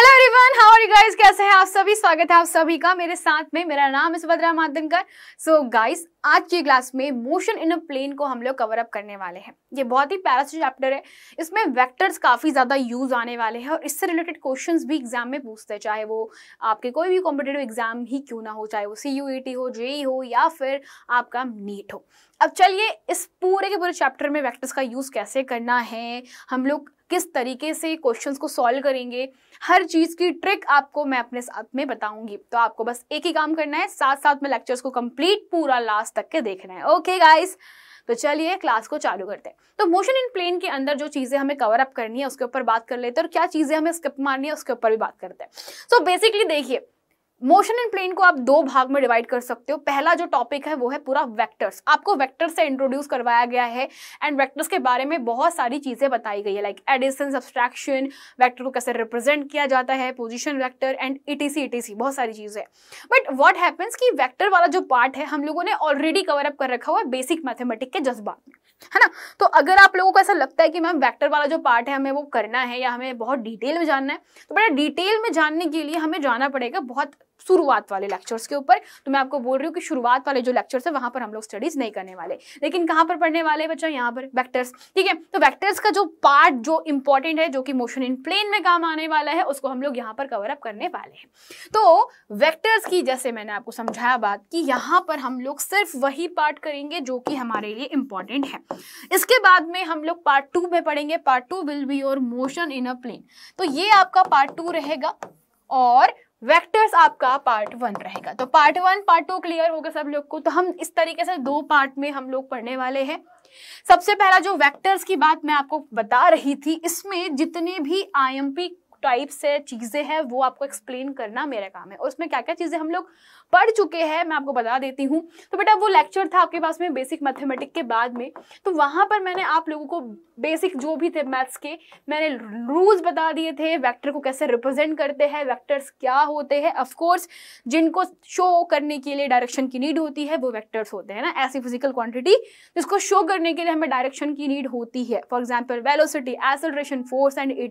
Hello everyone how are you guys कैसे हैं आप सभी स्वागत है आप सभी का मेरे साथ में मेरा नाम है सुभद्रा मादनकर सो गाइस आज की क्लास में मोशन इन अ प्लेन को हम लोग कवर अप करने वाले हैं ये बहुत ही प्यारा सा चैप्टर है इसमें वेक्टर्स काफ़ी ज़्यादा यूज़ आने वाले हैं और इससे रिलेटेड क्वेश्चन भी एग्जाम में पूछते हैं चाहे वो आपके कोई भी कॉम्पिटेटिव एग्जाम ही क्यों ना हो चाहे वो सी e हो जेई e हो या फिर आपका नीट हो अब चलिए इस पूरे के पूरे चैप्टर में वैक्टर्स का यूज़ कैसे करना है हम लोग किस तरीके से क्वेश्चंस को सॉल्व करेंगे हर चीज़ की ट्रिक आपको मैं अपने साथ में बताऊंगी तो आपको बस एक ही काम करना है साथ साथ में लेक्चर्स को कंप्लीट पूरा लास्ट तक के देखना है ओके गाइस तो चलिए क्लास को चालू करते हैं तो मोशन इन प्लेन के अंदर जो चीज़ें हमें कवर अप करनी है उसके ऊपर बात कर लेते हैं और क्या चीज़ें हमें स्किप मारनी है उसके ऊपर भी बात करते हैं सो बेसिकली देखिए मोशन इन प्लेन को आप दो भाग में डिवाइड कर सकते हो पहला जो टॉपिक है वो है पूरा वेक्टर्स आपको वेक्टर्स से इंट्रोड्यूस करवाया गया है एंड वेक्टर्स के बारे में बहुत सारी चीज़ें बताई गई है लाइक एडिशन सब्सट्रैक्शन वेक्टर को कैसे रिप्रेजेंट किया जाता है position vector and etc etc बहुत सारी चीज़ें बट वॉट हैपन्स कि वैक्टर वाला जो पार्ट है हम लोगों ने ऑलरेडी कवर अप कर रखा हुआ है बेसिक मैथमेटिक के जज्बा में है ना तो अगर आप लोगों को ऐसा लगता है कि मैम वैक्टर वाला जो पार्ट है हमें वो करना है या हमें बहुत डिटेल में जानना है तो बेटा डिटेल में जानने के लिए हमें जाना पड़ेगा बहुत शुरुआत वाले लेक्चर्स के ऊपर तो मैं आपको बोल रही हूँ कि शुरुआत वाले जो लेक्चर्स है वहां पर हम लोग स्टडीज नहीं करने वाले लेकिन कहाँ पर पढ़ने वाले बच्चा यहाँ पर वैक्टर्स ठीक है तो वैक्टर्स का जो पार्ट जो इंपॉर्टेंट है जो कि मोशन इन प्लेन में काम आने वाला है उसको हम लोग यहाँ पर कवर अप करने वाले हैं तो वैक्टर्स की जैसे मैंने आपको समझाया बात कि यहाँ पर हम लोग सिर्फ वही पार्ट करेंगे जो कि हमारे लिए इंपॉर्टेंट है इसके बाद में हम लोग पार्ट टू में पढ़ेंगे part two will be your motion in a plane तो ये आपका पार्ट टू रहेगा और वेक्टर्स आपका पार्ट वन रहेगा तो part one part two clear होगा सब लोग को तो हम इस तरीके से दो पार्ट में हम लोग पढ़ने वाले हैं सबसे पहला जो वेक्टर्स की बात मैं आपको बता रही थी इसमें जितने भी आईएमपी टाइप्स है चीज़ें हैं वो आपको एक्सप्लेन करना मेरा काम है और उसमें क्या क्या चीज़ें हम लोग पढ़ चुके हैं मैं आपको बता देती हूँ तो बेटा वो लेक्चर था आपके पास में बेसिक मैथमेटिक के बाद में तो वहाँ पर मैंने आप लोगों को बेसिक जो भी थे मैथ्स के मैंने रूल्स बता दिए थे वैक्टर को कैसे रिप्रेजेंट करते हैं वैक्टर्स क्या होते हैं ऑफकोर्स जिनको शो करने के लिए डायरेक्शन की नीड होती है वो वैक्टर्स होते हैं ना ऐसी फिजिकल क्वान्टिटी जिसको शो करने के लिए हमें डायरेक्शन की नीड होती है for example velocity acceleration force and a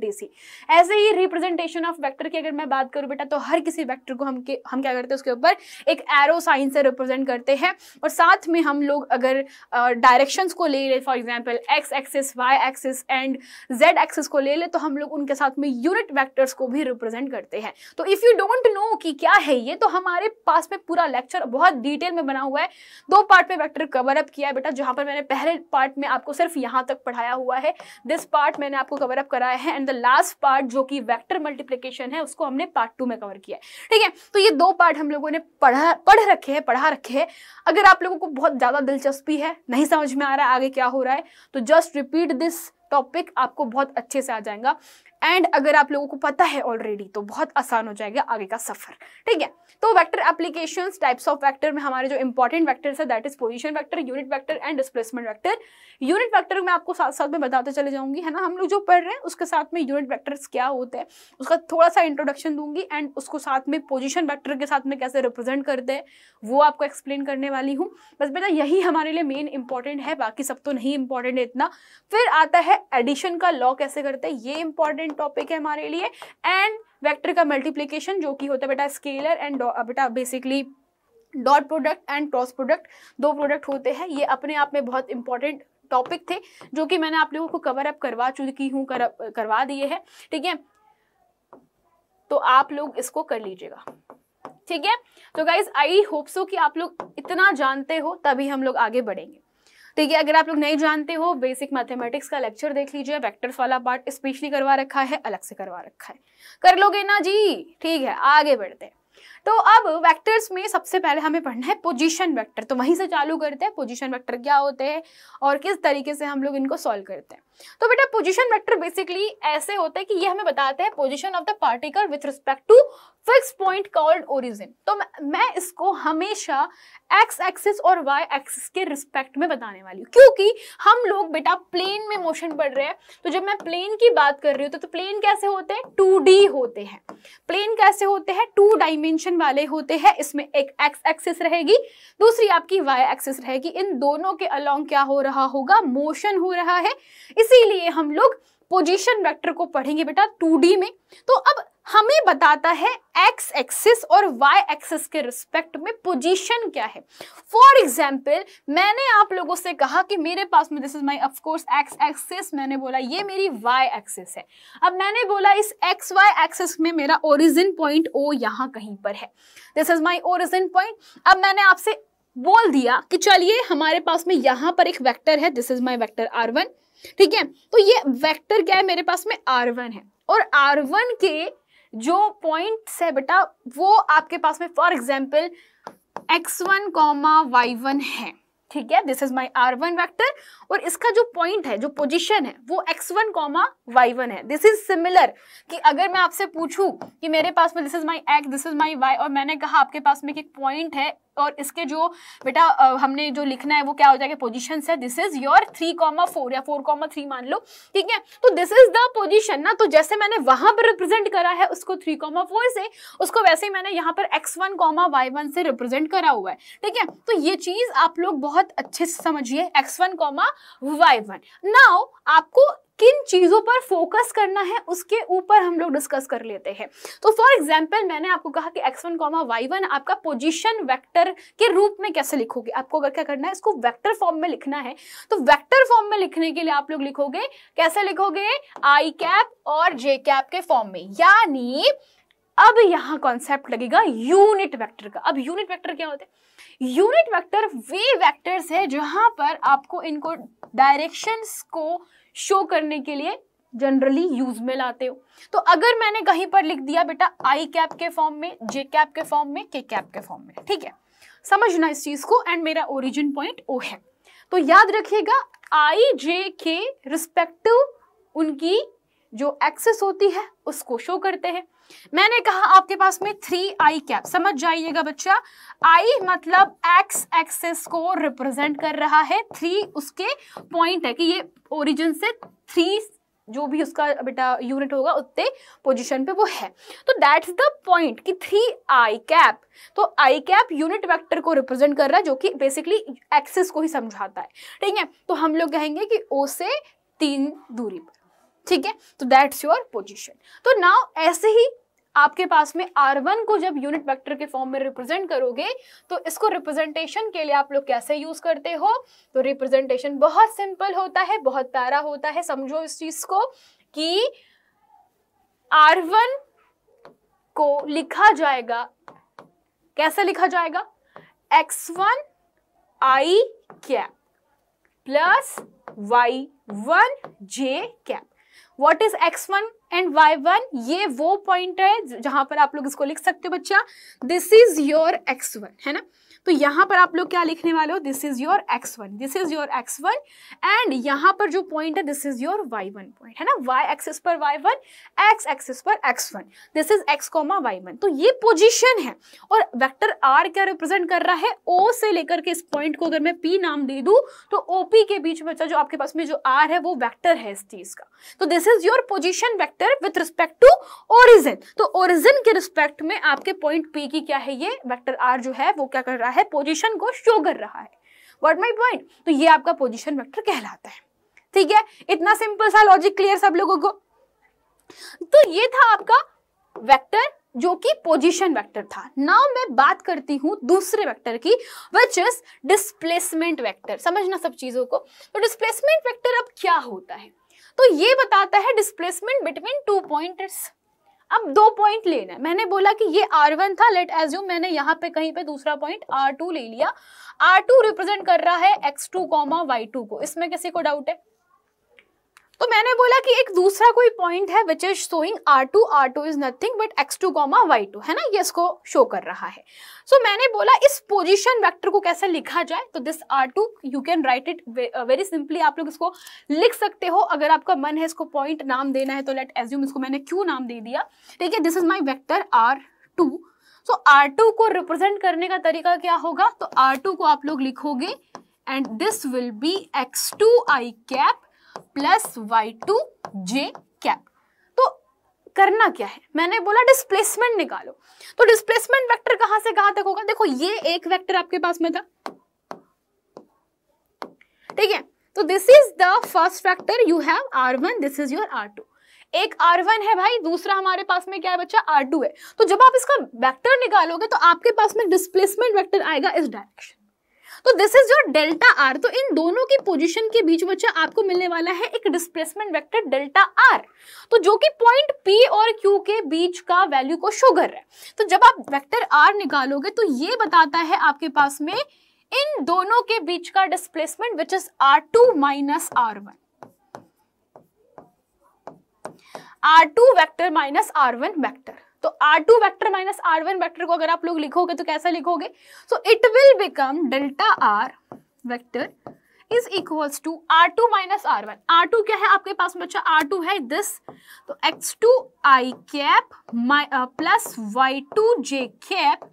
ऐसे ही रिप्रेजेंटेशन ऑफ वेक्टर की अगर मैं बात करूं बेटा तो हर किसी वेक्टर को हम के हम क्या करते हैं उसके ऊपर एक एरो साइन से रिप्रेजेंट करते हैं और साथ में हम लोग अगर डायरेक्शंस uh, को ले लें for example X axis Y axis and Z axis को ले लें तो हम लोग उनके साथ में यूनिट वैक्टर्स को भी रिप्रेजेंट करते हैं तो इफ़ यू डोंट नो कि क्या है ये तो हमारे पास में पूरा लेक्चर बहुत डिटेल में बना हुआ है दो पार्ट में वैक्टर कवर अप किया है बेटा जहाँ पर मैंने पहले पार्ट में आपको सिर्फ यहाँ तक पढ़ाया हुआ है दिस पार्ट मैंने आपको कवर अप कराया है एंड द लास्ट पार्ट जो कि वेक्टर मल्टीप्लीकेशन है उसको हमने पार्ट टू में कवर किया है ठीक है तो ये दो पार्ट हम लोगों ने पढ़ा पढ़ रखे हैं पढ़ा रखे हैं अगर आप लोगों को बहुत ज़्यादा दिलचस्पी है नहीं समझ में आ रहा है आगे क्या हो रहा है तो जस्ट रिपीट दिस टॉपिक आपको बहुत अच्छे से आ जाएगा एंड अगर आप लोगों को पता है ऑलरेडी तो बहुत आसान हो जाएगा आगे का सफर ठीक है तो vector application types of vector में हमारे जो इंपॉर्टेंट वैक्टर है that is position vector unit vector and displacement vector unit vector में आपको साथ साथ में बताते चले जाऊंगी है ना हम लोग जो पढ़ रहे हैं उसके साथ में यूनिट वैक्टर्स क्या होते हैं उसका थोड़ा सा इंट्रोडक्शन दूंगी एंड उसको साथ में पोजिशन वैक्टर के साथ में कैसे रिप्रेजेंट करते हैं वो आपको एक्सप्लेन करने वाली हूँ बस बेटा यही हमारे लिए मेन इंपॉर्टेंट है बाकी सब तो नहीं इंपॉर्टेंट है इतना फिर आता है एडिशन का लॉ कैसे करते हैं ये इंपॉर्टेंट इंपॉर्टेंट टॉपिक है हमारे लिए एंड वेक्टर का मल्टीप्लीकेशन जो कि होता है बेटा स्केलर एंड बेटा basically dot product and cross product दो प्रोडक्ट होते हैं ये अपने आप में बहुत इंपॉर्टेंट टॉपिक थे जो कि मैंने आप लोगों को कवर अप करवा चुकी हूँ कर, करवा दिए हैं ठीक है तो आप लोग इसको कर लीजिएगा ठीक है तो गाइज आई होप सो कि आप लोग इतना जानते हो तभी हम लोग आगे बढ़ेंगे तो ये अगर आप लोग नहीं जानते हो बेसिक मैथमेटिक्स का लेक्चर देख लीजिए वेक्टर्स वाला पार्ट स्पेशली करवा रखा है अलग से करवा रखा है कर लोगे ना जी ठीक है आगे बढ़ते हैं तो अब वेक्टर्स में सबसे पहले हमें पढ़ना है पोजीशन वेक्टर तो वहीं से चालू करते हैं पोजीशन वेक्टर क्या होते हैं और किस तरीके से हम लोग इनको सॉल्व करते हैं तो बेटा पोजीशन वेक्टर बेसिकली ऐसे होते हैं कि ये हमें बताते हैं position of the particle with respect to fix point called origin तो मैं इसको हमेशा एक्स एक्सिस और वाई एक्सिस के रिस्पेक्ट में बताने वाली हूँ क्योंकि हम लोग बेटा प्लेन में मोशन पढ़ रहे हैं तो जब मैं प्लेन की बात कर रही हूँ तो, तो प्लेन कैसे होते हैं टू डी होते हैं प्लेन कैसे होते हैं टू डायमेंशन वाले होते हैं इसमें एक एक्स एक्सिस रहेगी दूसरी आपकी वाई एक्सिस रहेगी इन दोनों के अलॉन्ग क्या हो रहा होगा मोशन हो रहा है इसीलिए हम लोग पोजिशन वैक्टर को पढ़ेंगे बेटा 2D में तो अब हमें बताता है एक्स एक्सिस और वाई एक्सिस के रिस्पेक्ट में पोजीशन क्या है फॉर एग्जाम्पल मैंने आप लोगों से कहा कि मेरे पास में this is my of course X axis मैंने बोला ये मेरी वाई एक्सिस है अब मैंने बोला इस एक्स वाई एक्सिस में मेरा ओरिजिन पॉइंट ओ यहाँ कहीं पर है this is my origin point अब मैंने आपसे बोल दिया कि चलिए हमारे पास में यहाँ पर एक वैक्टर है this is my vector R ठीक है तो ये वैक्टर क्या है मेरे पास में आर है और आर के जो पॉइंट्स है बेटा वो आपके पास में for example X one comma Y one है ठीक है this is my are one vector और इसका जो पॉइंट है जो पोजिशन है वो X one comma Y one है दिस इज सिमिलर कि अगर मैं आपसे पूछूं कि मेरे पास में this is my X this is my Y और मैंने कहा आपके पास में एक पॉइंट है और इसके जो बेटा हमने जो लिखना है वो क्या हो जाएगा पोजिशन है this is your three comma four या फोर कॉमा थ्री मान लो ठीक है तो दिस इज द पोजिशन ना तो जैसे मैंने वहां पर रिप्रेजेंट करा है उसको थ्री कॉमा फोर से उसको वैसे ही मैंने यहाँ पर X one comma Y one से रिप्रेजेंट करा हुआ है ठीक है तो ये चीज आप लोग बहुत अच्छे से समझिए X one comma Y one now आपको किन चीज़ों पर फोकस करना है उसके ऊपर हम लोग डिस्कस कर लेते हैं तो फॉर एग्जाम्पल मैंने आपको कहा कि X one comma Y one आपका पोजिशन वैक्टर के रूप में कैसे लिखोगे आपको अगर क्या करना है इसको वैक्टर फॉर्म में लिखना है तो वैक्टर फॉर्म में लिखने के लिए आप लोग लिखोगे कैसे लिखोगे आई कैप और जे कैप के फॉर्म में यानी अब यहां कॉन्सेप्ट लगेगा यूनिट वेक्टर का अब यूनिट वेक्टर क्या होते हैं यूनिट वेक्टर वे वेक्टर्स है जहां पर आपको इनको डायरेक्शंस को शो करने के लिए जनरली यूज में लाते हो तो अगर मैंने कहीं पर लिख दिया बेटा आई कैप के फॉर्म में जे कैप के फॉर्म में के कैप के फॉर्म में ठीक है समझना इस चीज को एंड मेरा ओरिजिन पॉइंट ओ है तो याद रखिएगा आई जे के रिस्पेक्टिव उनकी जो एक्सेस होती है उसको शो करते हैं मैंने कहा आपके पास में थ्री आई कैप समझ जाइएगा बच्चा आई मतलब एक्स एक्सेस को रिप्रेजेंट कर रहा है थ्री उसके पॉइंट है कि ये ओरिजिन से थ्री जो भी उसका बेटा यूनिट होगा उतने पोजीशन पे वो है तो दैट्स द पॉइंट कि थ्री आई कैप तो आई कैप यूनिट वेक्टर को रिप्रेजेंट कर रहा है जो कि बेसिकली एक्सेस को ही समझाता है ठीक है तो हम लोग कहेंगे कि ओ से तीन दूरी पर ठीक है तो दैट्स योर पोजिशन तो नाउ ऐसे ही आपके पास में R1 को जब यूनिट वेक्टर के फॉर्म में रिप्रेजेंट करोगे तो इसको रिप्रेजेंटेशन के लिए आप लोग कैसे यूज करते हो तो रिप्रेजेंटेशन बहुत सिंपल होता है बहुत प्यारा होता है समझो इस चीज को कि R1 को लिखा जाएगा कैसे लिखा जाएगा x1 i cap plus y1 j cap what is X one and Y one ये वो पॉइंट है जहां पर आप लोग इसको लिख सकते हो बच्चा this is your X one है ना तो यहां पर आप लोग क्या लिखने वाले हो this is your X one this is your X one and यहां पर जो पॉइंट है this is your Y one point है ना वाई एक्सिस पर वाई वन एक्स एक्सिस पर X one this is X comma Y one तो ये पोजिशन है और वेक्टर आर क्या रिप्रेजेंट कर रहा है ओ से लेकर के इस पॉइंट को अगर मैं पी नाम दे दू तो ओ पी के बीच में जो आपके पास में जो आर है वो वैक्टर है इस चीज का तो this is your position vector with respect to origin तो ओरिजिन के रिस्पेक्ट में आपके पॉइंट पी की क्या है ये वैक्टर आर जो है वो क्या कर रहा है रहा है पोजिशन को शो कर रहा है वॉट माई पॉइंट तो ये आपका पोजिशन वैक्टर कहलाता है ठीक है इतना सिंपल सा लॉजिक क्लियर सब लोगों को तो ये था आपका वेक्टर जो कि पोजीशन वेक्टर था नाउ मैं बात करती हूं दूसरे वेक्टर की विच इज डिस्प्लेसमेंट वेक्टर समझना सब चीजों को तो डिस्प्लेसमेंट वेक्टर अब क्या होता है तो ये बताता है डिस्प्लेसमेंट बिटवीन टू पॉइंटर्स अब दो पॉइंट लेना है मैंने बोला कि ये R1 था लेट एज्यूम मैंने यहाँ पे कहीं पे दूसरा पॉइंट R2 ले लिया R2 रिप्रेजेंट कर रहा है X2 कॉमा टू को इसमें किसी को डाउट है तो मैंने बोला कि एक दूसरा कोई पॉइंट है which is showing r two r two is nothing but x two comma y two है ना ये इसको शो कर रहा है सो so, मैंने बोला इस पोजिशन वैक्टर को कैसे लिखा जाए तो this r two you can write it very simply आप लोग इसको लिख सकते हो अगर आपका मन है इसको पॉइंट नाम देना है तो लेट एज्यूम इसको मैंने क्यों नाम दे दिया ठीक है this is my vector r two so r two को रिप्रेजेंट करने का तरीका क्या होगा तो आर टू को आप लोग लिखोगे and this will be x two I cap plus y two J cap तो करना क्या है मैंने बोला डिस्प्लेसमेंट निकालो तो डिस्प्लेसमेंट वेक्टर कहां से कहां तक होगा देखो ये एक वेक्टर आपके पास में था ठीक है तो this is the first vector you have r one this is your r two एक R1 है भाई दूसरा हमारे पास में क्या है बच्चा R2 है तो जब आप इसका वेक्टर निकालोगे तो आपके पास में डिस्प्लेसमेंट वेक्टर आएगा इस डायरेक्शन तो this is your delta r तो इन दोनों की पोजिशन के बीच बच्चा आपको मिलने वाला है एक डिस्प्लेसमेंट वैक्टर डेल्टा आर तो जो कि पॉइंट पी और क्यू के बीच का वैल्यू को शो कर रहा है तो जब आप वेक्टर आर निकालोगे तो ये बताता है आपके पास में इन दोनों के बीच का displacement which is r two minus r one r two vector minus r one vector तो r two vector minus r one vector को अगर आप लोग लिखोगे तो कैसा लिखोगे so it will become delta r vector is equals to r two minus r one r two क्या है आपके पास तो uh, में बच्चा आर टू है दिस तो एक्स टू आई कैप प्लस वाई टू जे कैप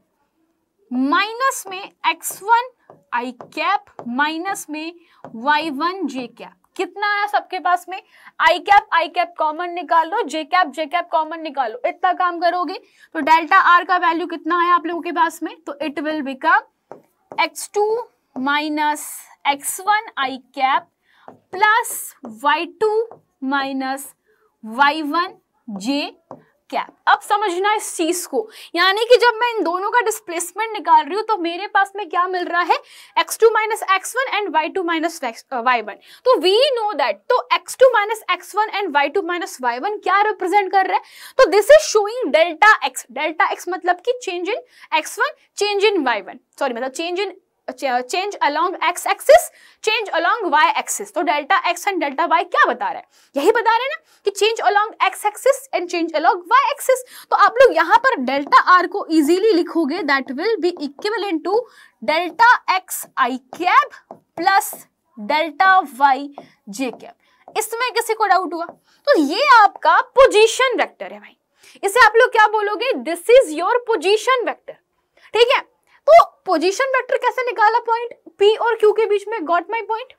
माइनस में x one i cap minus में वाई वन जे कैप कितना आया सबके पास में i cap i cap common निकाल लो j cap j cap common निकालो इतना काम करोगे तो डेल्टा आर का वैल्यू कितना आया आप लोगों के पास में तो it will become x two minus x one i cap plus y two minus y one j cap अब समझना इस चीज को यानी कि जब मैं इन दोनों का डिस्प्लेसमेंट निकाल रही हूं तो मेरे पास में क्या मिल रहा है x2 two minus x one and y two minus y one तो वी नो दैट तो x2 two minus x one and y two minus y one क्या रिप्रेजेंट कर रहे हैं तो this is showing delta x delta x मतलब कि change in x one change in y one sorry मतलब change in change along x axis change along y axis तो delta x and delta Y क्या बता रहा है यही बता रहे है ना कि change along x axis and change along y axis तो आप लोग यहाँ पर डेल्टा आर को इजीली लिखोगे that will be equivalent to delta x i cap plus delta y j cap इसमें किसी को डाउट हुआ तो ये आपका पोजिशन वेक्टर है भाई इसे आप लोग क्या बोलोगे this is your position vector ठीक है तो पोजीशन वेक्टर कैसे निकाला पॉइंट पी और क्यू के बीच में गॉट माय पॉइंट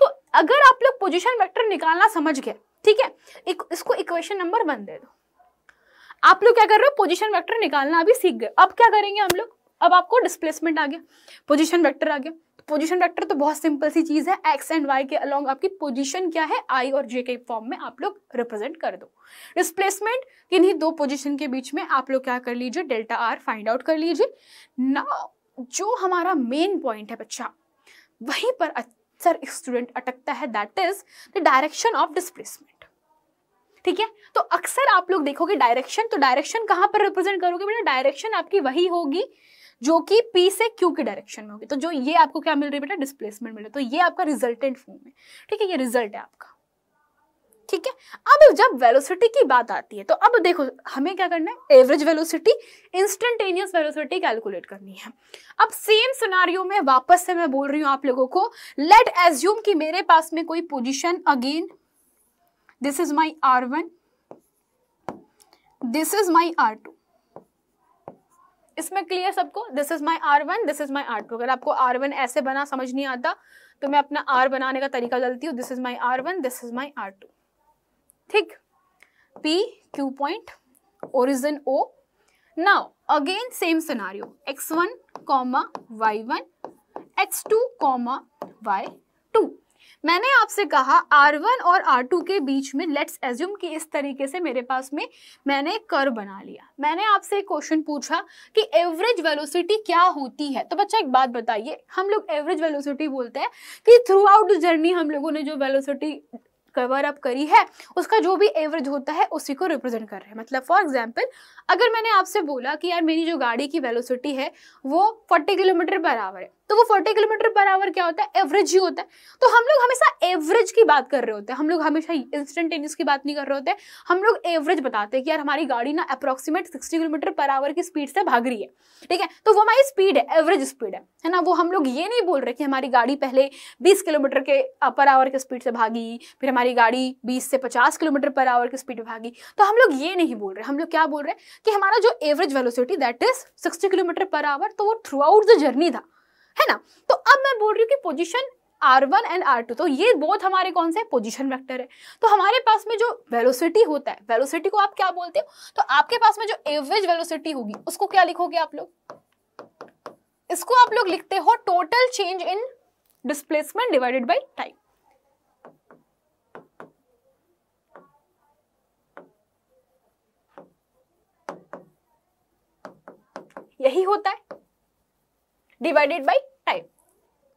तो अगर आप लोग पोजीशन वेक्टर निकालना समझ गए ठीक है एक, इसको इक्वेशन नंबर वन दे दो आप लोग क्या कर रहे हो पोजिशन वैक्टर निकालना अभी सीख गए अब क्या करेंगे हम लोग अब आपको डिस्प्लेसमेंट आ गया पोजिशन वैक्टर आ गया पोजीशन तो वेक्टर तो बहुत सिंपल सी चीज़ है एक्स एंड वाई के अलोंग आपकी पोजीशन क्या है आई और जे के फॉर्म में आप लोग रिप्रेजेंट कर दो डिस्प्लेसमेंट इन्हीं दो पोजीशन के बीच में आप लोग क्या कर लीजिए डेल्टा आर फाइंड आउट कर लीजिए नाउ जो हमारा मेन पॉइंट है बच्चा वहीं पर अक्सर स्टूडेंट अटकता है that is the direction of displacement ठीक है तो अक्सर आप लोग देखोगे डायरेक्शन तो डायरेक्शन कहां पर रिप्रेजेंट करोगे बेटा डायरेक्शन आपकी वही होगी जो कि P से Q के डायरेक्शन में होगी तो जो ये आपको क्या मिल रही है बेटा डिस्प्लेसमेंट मिल रहा है तो ये आपका रिजल्टेंट फॉर्म है ठीक है ये रिजल्ट है आपका ठीक है अब जब वेलोसिटी की बात आती है तो अब देखो हमें क्या करना है average velocity instantaneous velocity calculate करनी है अब सेम सिनारियो में वापस से मैं बोल रही हूं आप लोगों को लेट एज्यूम कि मेरे पास में कोई position again this is my are one this is my r two इसमें क्लियर सबको this is my are one this is my r two अगर आपको आर वन ऐसे बना समझ नहीं आता तो मैं अपना आर बनाने का तरीका डलती हूँ this is my are one this is my r two ठीक P Q point origin O. Now again same scenario x1 x two comma y two मैंने आपसे कहा R1 और R2 के बीच में लेट्स एज्यूम कि इस तरीके से मेरे पास में मैंने कर बना लिया मैंने आपसे एक क्वेश्चन पूछा कि एवरेज वेलोसिटी क्या होती है तो बच्चा एक बात बताइए हम लोग एवरेज वेलोसिटी बोलते हैं कि थ्रू आउट द जर्नी हम लोगों ने जो वेलोसिटी कवर अप करी है उसका जो भी एवरेज होता है उसी को रिप्रेजेंट कर रहे हैं मतलब फॉर एग्जाम्पल अगर मैंने आपसे बोला कि यार मेरी जो गाड़ी की वेलोसिटी है वो फोर्टी किलोमीटर पर आवर है तो वो 40 किलोमीटर पर आवर क्या होता है एवरेज ही होता है तो हम लोग हमेशा एवरेज की बात कर रहे होते हैं हम लोग हमेशा इंस्टेंटेनियस की बात नहीं कर रहे होते हम लोग एवरेज बताते हैं कि यार हमारी गाड़ी ना अप्रोक्सीमेट 60 किलोमीटर पर आवर की स्पीड से भाग रही है ठीक है तो वो हमारी स्पीड है एवरेज स्पीड है है ना वो हम लोग ये नहीं बोल रहे कि हमारी गाड़ी पहले बीस किलोमीटर के पर आवर की स्पीड से भागी फिर हमारी गाड़ी बीस से पचास किलोमीटर पर आवर की स्पीड भागी तो हम लोग ये नहीं बोल रहे हम लोग क्या बोल रहे हैं कि हमारा जो average velocity that is sixty kilometre per hour तो वो थ्रू आउट द जर्नी था है ना तो अब मैं बोल रही हूँ कि position r one and r two तो ये बोथ हमारे कौन से पोजिशन वेक्टर है तो हमारे पास में जो वेलोसिटी होता है वेलोसिटी को आप क्या बोलते हो तो आपके पास में जो एवरेज वेलोसिटी होगी उसको क्या लिखोगे आप लोग इसको आप लोग लिखते हो total change in displacement divided by time यही होता है डिवाइडेड बाई टाइम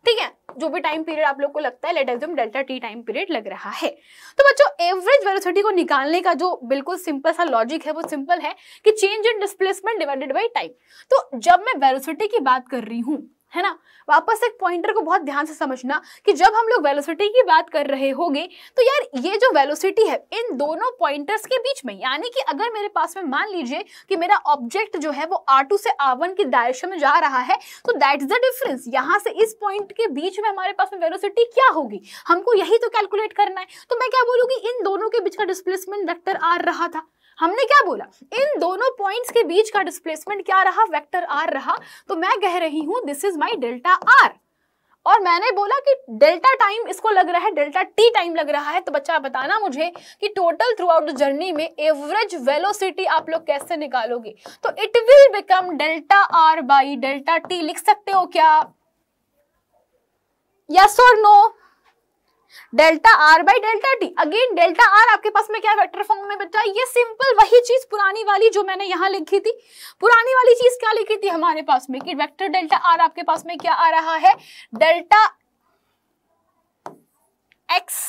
ठीक है जो भी टाइम पीरियड आप लोग को लगता है let delta t time period लग रहा है तो बच्चों एवरेज वेलोसिटी को निकालने का जो बिल्कुल सिंपल सा लॉजिक है वो सिंपल है कि change in displacement divided by time तो जब मैं वेलोसिटी की बात कर रही हूँ है ना वापस एक पॉइंटर को बहुत ध्यान से समझना कि जब हम लोग वेलोसिटी की बात कर रहे होंगे तो यार ये जो वेलोसिटी है इन दोनों पॉइंटर्स के बीच में यानी कि अगर मेरे पास में मान लीजिए कि मेरा ऑब्जेक्ट जो है वो आर से आर की डायरेक्शन में जा रहा है तो दैट इज द डिफरेंस यहाँ से इस पॉइंट के बीच में हमारे पास में वेलोसिटी क्या होगी हमको यही तो कैलकुलेट करना है तो मैं क्या बोलूंगी इन दोनों के बीच का डिस्प्लेसमेंट वेक्टर आर रहा था हमने क्या बोला इन दोनों पॉइंट्स के बीच का डिस्प्लेसमेंट क्या रहा वेक्टर आर रहा तो मैं कह रही हूं this is my delta r और मैंने बोला कि डेल्टा टाइम इसको लग रहा है डेल्टा टी टाइम लग रहा है तो बच्चा बताना मुझे कि टोटल थ्रू आउट जर्नी में एवरेज वेलोसिटी आप लोग कैसे निकालोगे तो it will become delta r by delta t लिख सकते हो क्या यस और no delta r by delta t again delta r आपके पास में क्या वेक्टर फॉर्म में बच्चा ये सिंपल वही चीज पुरानी वाली जो मैंने यहाँ लिखी थी पुरानी वाली चीज क्या लिखी थी हमारे पास में कि वेक्टर डेल्टा आर आपके पास में क्या आ रहा है delta x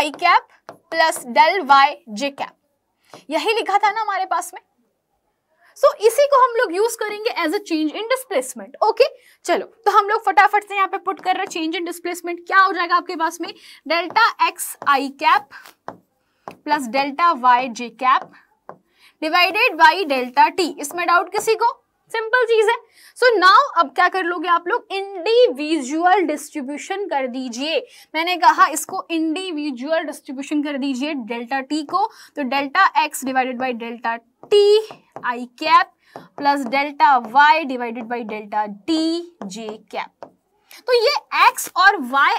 i cap plus del y j cap यही लिखा था ना हमारे पास में सो so, इसी को हम लोग यूज करेंगे as a change in displacement okay चलो तो हम लोग फटाफट से यहाँ पे पुट कर रहे हैं चेंज इन डिस्प्लेसमेंट क्या हो जाएगा आपके पास में delta x i cap plus delta y j cap divided by delta t इसमें डाउट किसी को सिंपल चीज है सो so नाउ अब क्या कर लोगे आप लोग इंडिविजुअल डिस्ट्रीब्यूशन कर दीजिए मैंने कहा इसको इंडिविजुअल डिस्ट्रीब्यूशन कर दीजिए डेल्टा टी को तो delta x divided by delta T I cap plus delta y divided by delta d j cap तो ये एक्स और वाई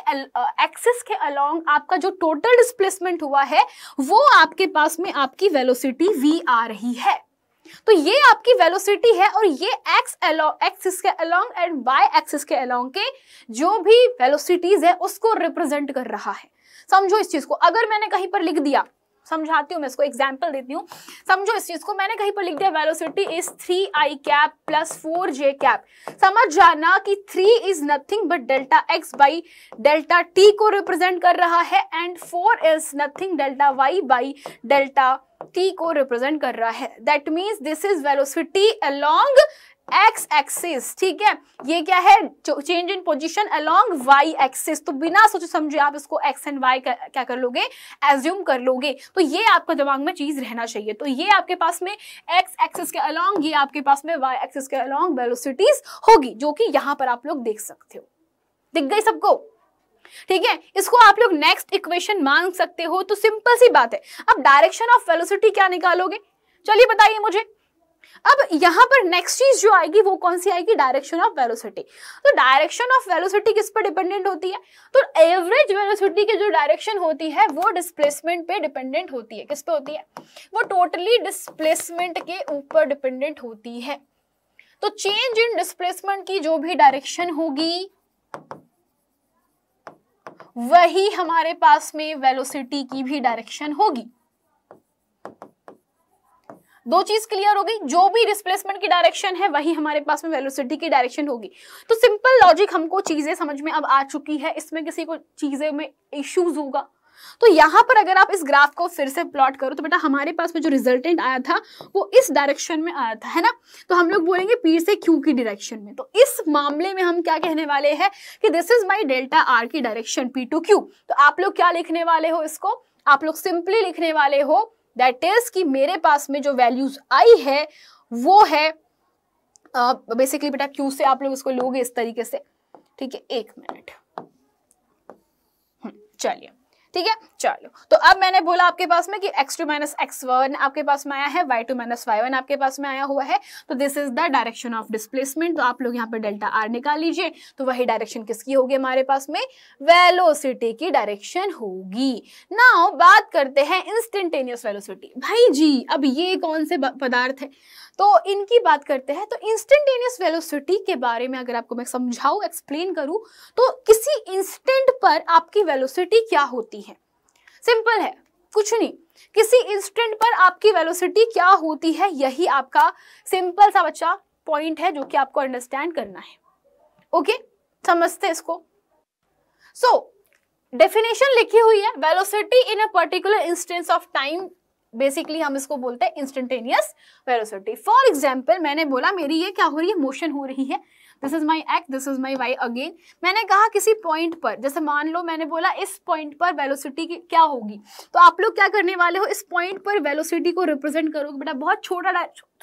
एक्सिस के अलोंग आपका जो टोटल डिस्प्लेसमेंट हुआ है वो आपके पास में आपकी वेलोसिटी वी आ रही है तो ये आपकी वेलोसिटी है और ये एक्स एक्सिस के अलोंग एंड वाई एक्सिस के अलोंग के जो भी वेलोसिटीज है उसको रिप्रेजेंट कर रहा है समझो इस चीज को अगर मैंने कहीं पर लिख दिया समझाती हूँ मैं इसको एग्जाम्पल देती हूँ समझो इस चीज को मैंने कहीं पर लिख दिया velocity is three I cap plus four J cap समझ जाना कि three is nothing but delta x by delta t को रिप्रेजेंट कर रहा है and four is nothing delta y by delta t को रिप्रेजेंट कर रहा है that means this is velocity along x axis ठीक है ये क्या है change in position along y axis तो बिना सोचे समझे आप इसको एक्स एंड वाई क्या कर लोगे एज्यूम कर लोगे तो ये आपका दिमाग में चीज रहना चाहिए तो ये आपके पास में एक्स एक्सिस के अलोंग ये आपके पास में वाई एक्सिस के अलोंग वेलोसिटीज होगी जो कि यहां पर आप लोग देख सकते हो दिख गई सबको ठीक है इसको आप लोग नेक्स्ट इक्वेशन मांग सकते हो तो सिंपल सी बात है अब डायरेक्शन ऑफ वेलोसिटी क्या निकालोगे चलिए बताइए मुझे अब यहां पर नेक्स्ट चीज जो आएगी वो कौन सी आएगी डायरेक्शन ऑफ वेलोसिटी तो डायरेक्शन ऑफ वेलोसिटी किस पर डिपेंडेंट होती है तो एवरेज वेलोसिटी की जो डायरेक्शन होती है वो डिस्प्लेसमेंट पे डिपेंडेंट होती है किस पे होती है वो टोटली डिस्प्लेसमेंट के ऊपर डिपेंडेंट होती है तो चेंज इन डिस्प्लेसमेंट की जो भी डायरेक्शन होगी वही हमारे पास में वेलोसिटी की भी डायरेक्शन होगी दो चीज क्लियर हो गई जो भी डिस्प्लेसमेंट की डायरेक्शन है वही हमारे पास में वेलोसिटी की डायरेक्शन होगी तो सिंपल लॉजिक हमको चीजें समझ में अब आ चुकी है इसमें किसी को चीजें में इश्यूज होगा तो यहाँ पर अगर आप इस ग्राफ को फिर से प्लॉट करो तो बेटा हमारे पास में जो रिजल्टेंट आया था वो इस डायरेक्शन में आया था है ना तो हम लोग बोलेंगे पी से क्यू की डायरेक्शन में तो इस मामले में हम क्या कहने वाले हैं कि this is my delta r की डायरेक्शन पी टू क्यू तो आप लोग क्या लिखने वाले हो इसको आप लोग सिंपली लिखने वाले हो दैट इज कि मेरे पास में जो वैल्यूज आई है वो है बेसिकली बेटा क्यू से आप लोग इसको लोगे इस तरीके से ठीक है एक मिनट हम्म, चलिए ठीक है चलो तो अब मैंने बोला आपके पास में कि x two minus x one आपके पास में आया है y two minus y one आपके पास में आया हुआ है तो this is the direction of displacement तो आप लोग यहाँ पे डेल्टा आर निकाल लीजिए तो वही डायरेक्शन किसकी होगी हमारे पास में वेलोसिटी की डायरेक्शन होगी नाउ बात करते हैं इंस्टेंटेनियस वेलोसिटी भाई जी अब ये कौन से पदार्थ है तो इनकी बात करते हैं तो इंस्टेंटेनियस वेलोसिटी के बारे में अगर आपको मैं समझाऊँ एक्सप्लेन करूं तो किसी इंस्टेंट पर आपकी वेलोसिटी क्या होती है सिंपल है कुछ नहीं किसी इंस्टेंट पर आपकी वेलोसिटी क्या होती है यही आपका सिंपल सा बच्चा पॉइंट है जो कि आपको अंडरस्टैंड करना है ओके okay? समझते इसको सो so, डेफिनेशन लिखी हुई है velocity in a particular instance of time basically हम इसको बोलते हैं इंस्टेंटेनियस वेलोसिटी फॉर एग्जाम्पल मैंने बोला मेरी ये क्या हो रही है मोशन हो रही है this is my x this is my y again मैंने कहा किसी पॉइंट पर जैसे मान लो मैंने बोला इस पॉइंट पर वेलोसिटी की क्या होगी तो आप लोग क्या करने वाले हो इस पॉइंट पर वेलोसिटी को रिप्रेजेंट करोगे बेटा बहुत छोटा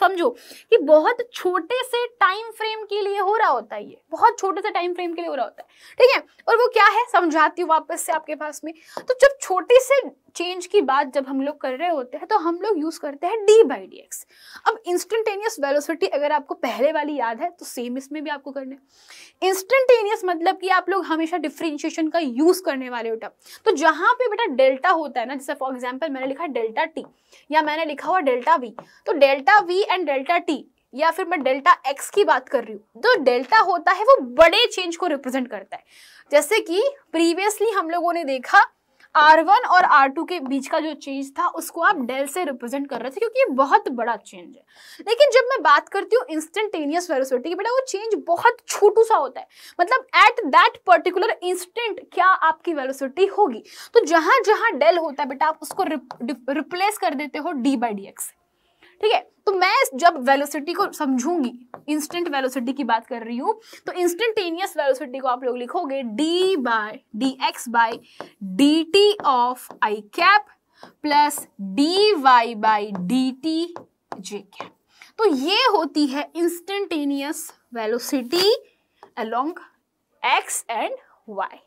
समझो कि बहुत छोटे से टाइम फ्रेम के लिए हो रहा होता है ये बहुत छोटे से टाइम फ्रेम के लिए हो रहा होता है ठीक है और वो क्या है समझाती हूँ वापस से आपके पास में तो जब छोटे से चेंज की बात जब हम लोग कर रहे होते हैं तो हम लोग यूज करते हैं डी बाई डी एक्स अब इंस्टेंटेनियस वेलोसिटी अगर आपको पहले वाली याद है तो सेम इसमें भी आपको करना है इंस्टेंटेनियस मतलब कि आप लोग हमेशा डिफ्रेंशिएशन का यूज करने वाले हो तो जहां पे बेटा डेल्टा होता है ना जैसे फॉर एग्जाम्पल मैंने लिखा डेल्टा टी या मैंने लिखा हुआ डेल्टा वी तो delta v and delta t या फिर मैं डेल्टा एक्स की बात कर रही हूँ तो डेल्टा होता है वो बड़े चेंज को रिप्रेजेंट करता है जैसे कि प्रीवियसली हम लोगों ने देखा आर वन और आर टू के बीच का जो चेंज था उसको आप डेल से रिप्रेजेंट कर रहे थे क्योंकि ये बहुत बड़ा चेंज है लेकिन जब मैं बात करती हूँ इंस्टेंटेनियस वेलोसिटी की बेटा वो चेंज बहुत छोटू सा होता है मतलब एट दैट पर्टिकुलर इंस्टेंट क्या आपकी वेलोसिटी होगी तो जहां जहां डेल होता है बेटा आप उसको रिप्लेस कर देते हो डी बाई डी एक्स ठीक है तो मैं जब वेलोसिटी को समझूंगी इंस्टेंट वेलोसिटी की बात कर रही हूं तो इंस्टेंटेनियस वेलोसिटी को आप लोग लिखोगे d by d x by d t of I cap plus d y by D t J cap तो ये होती है instantaneous velocity along x and y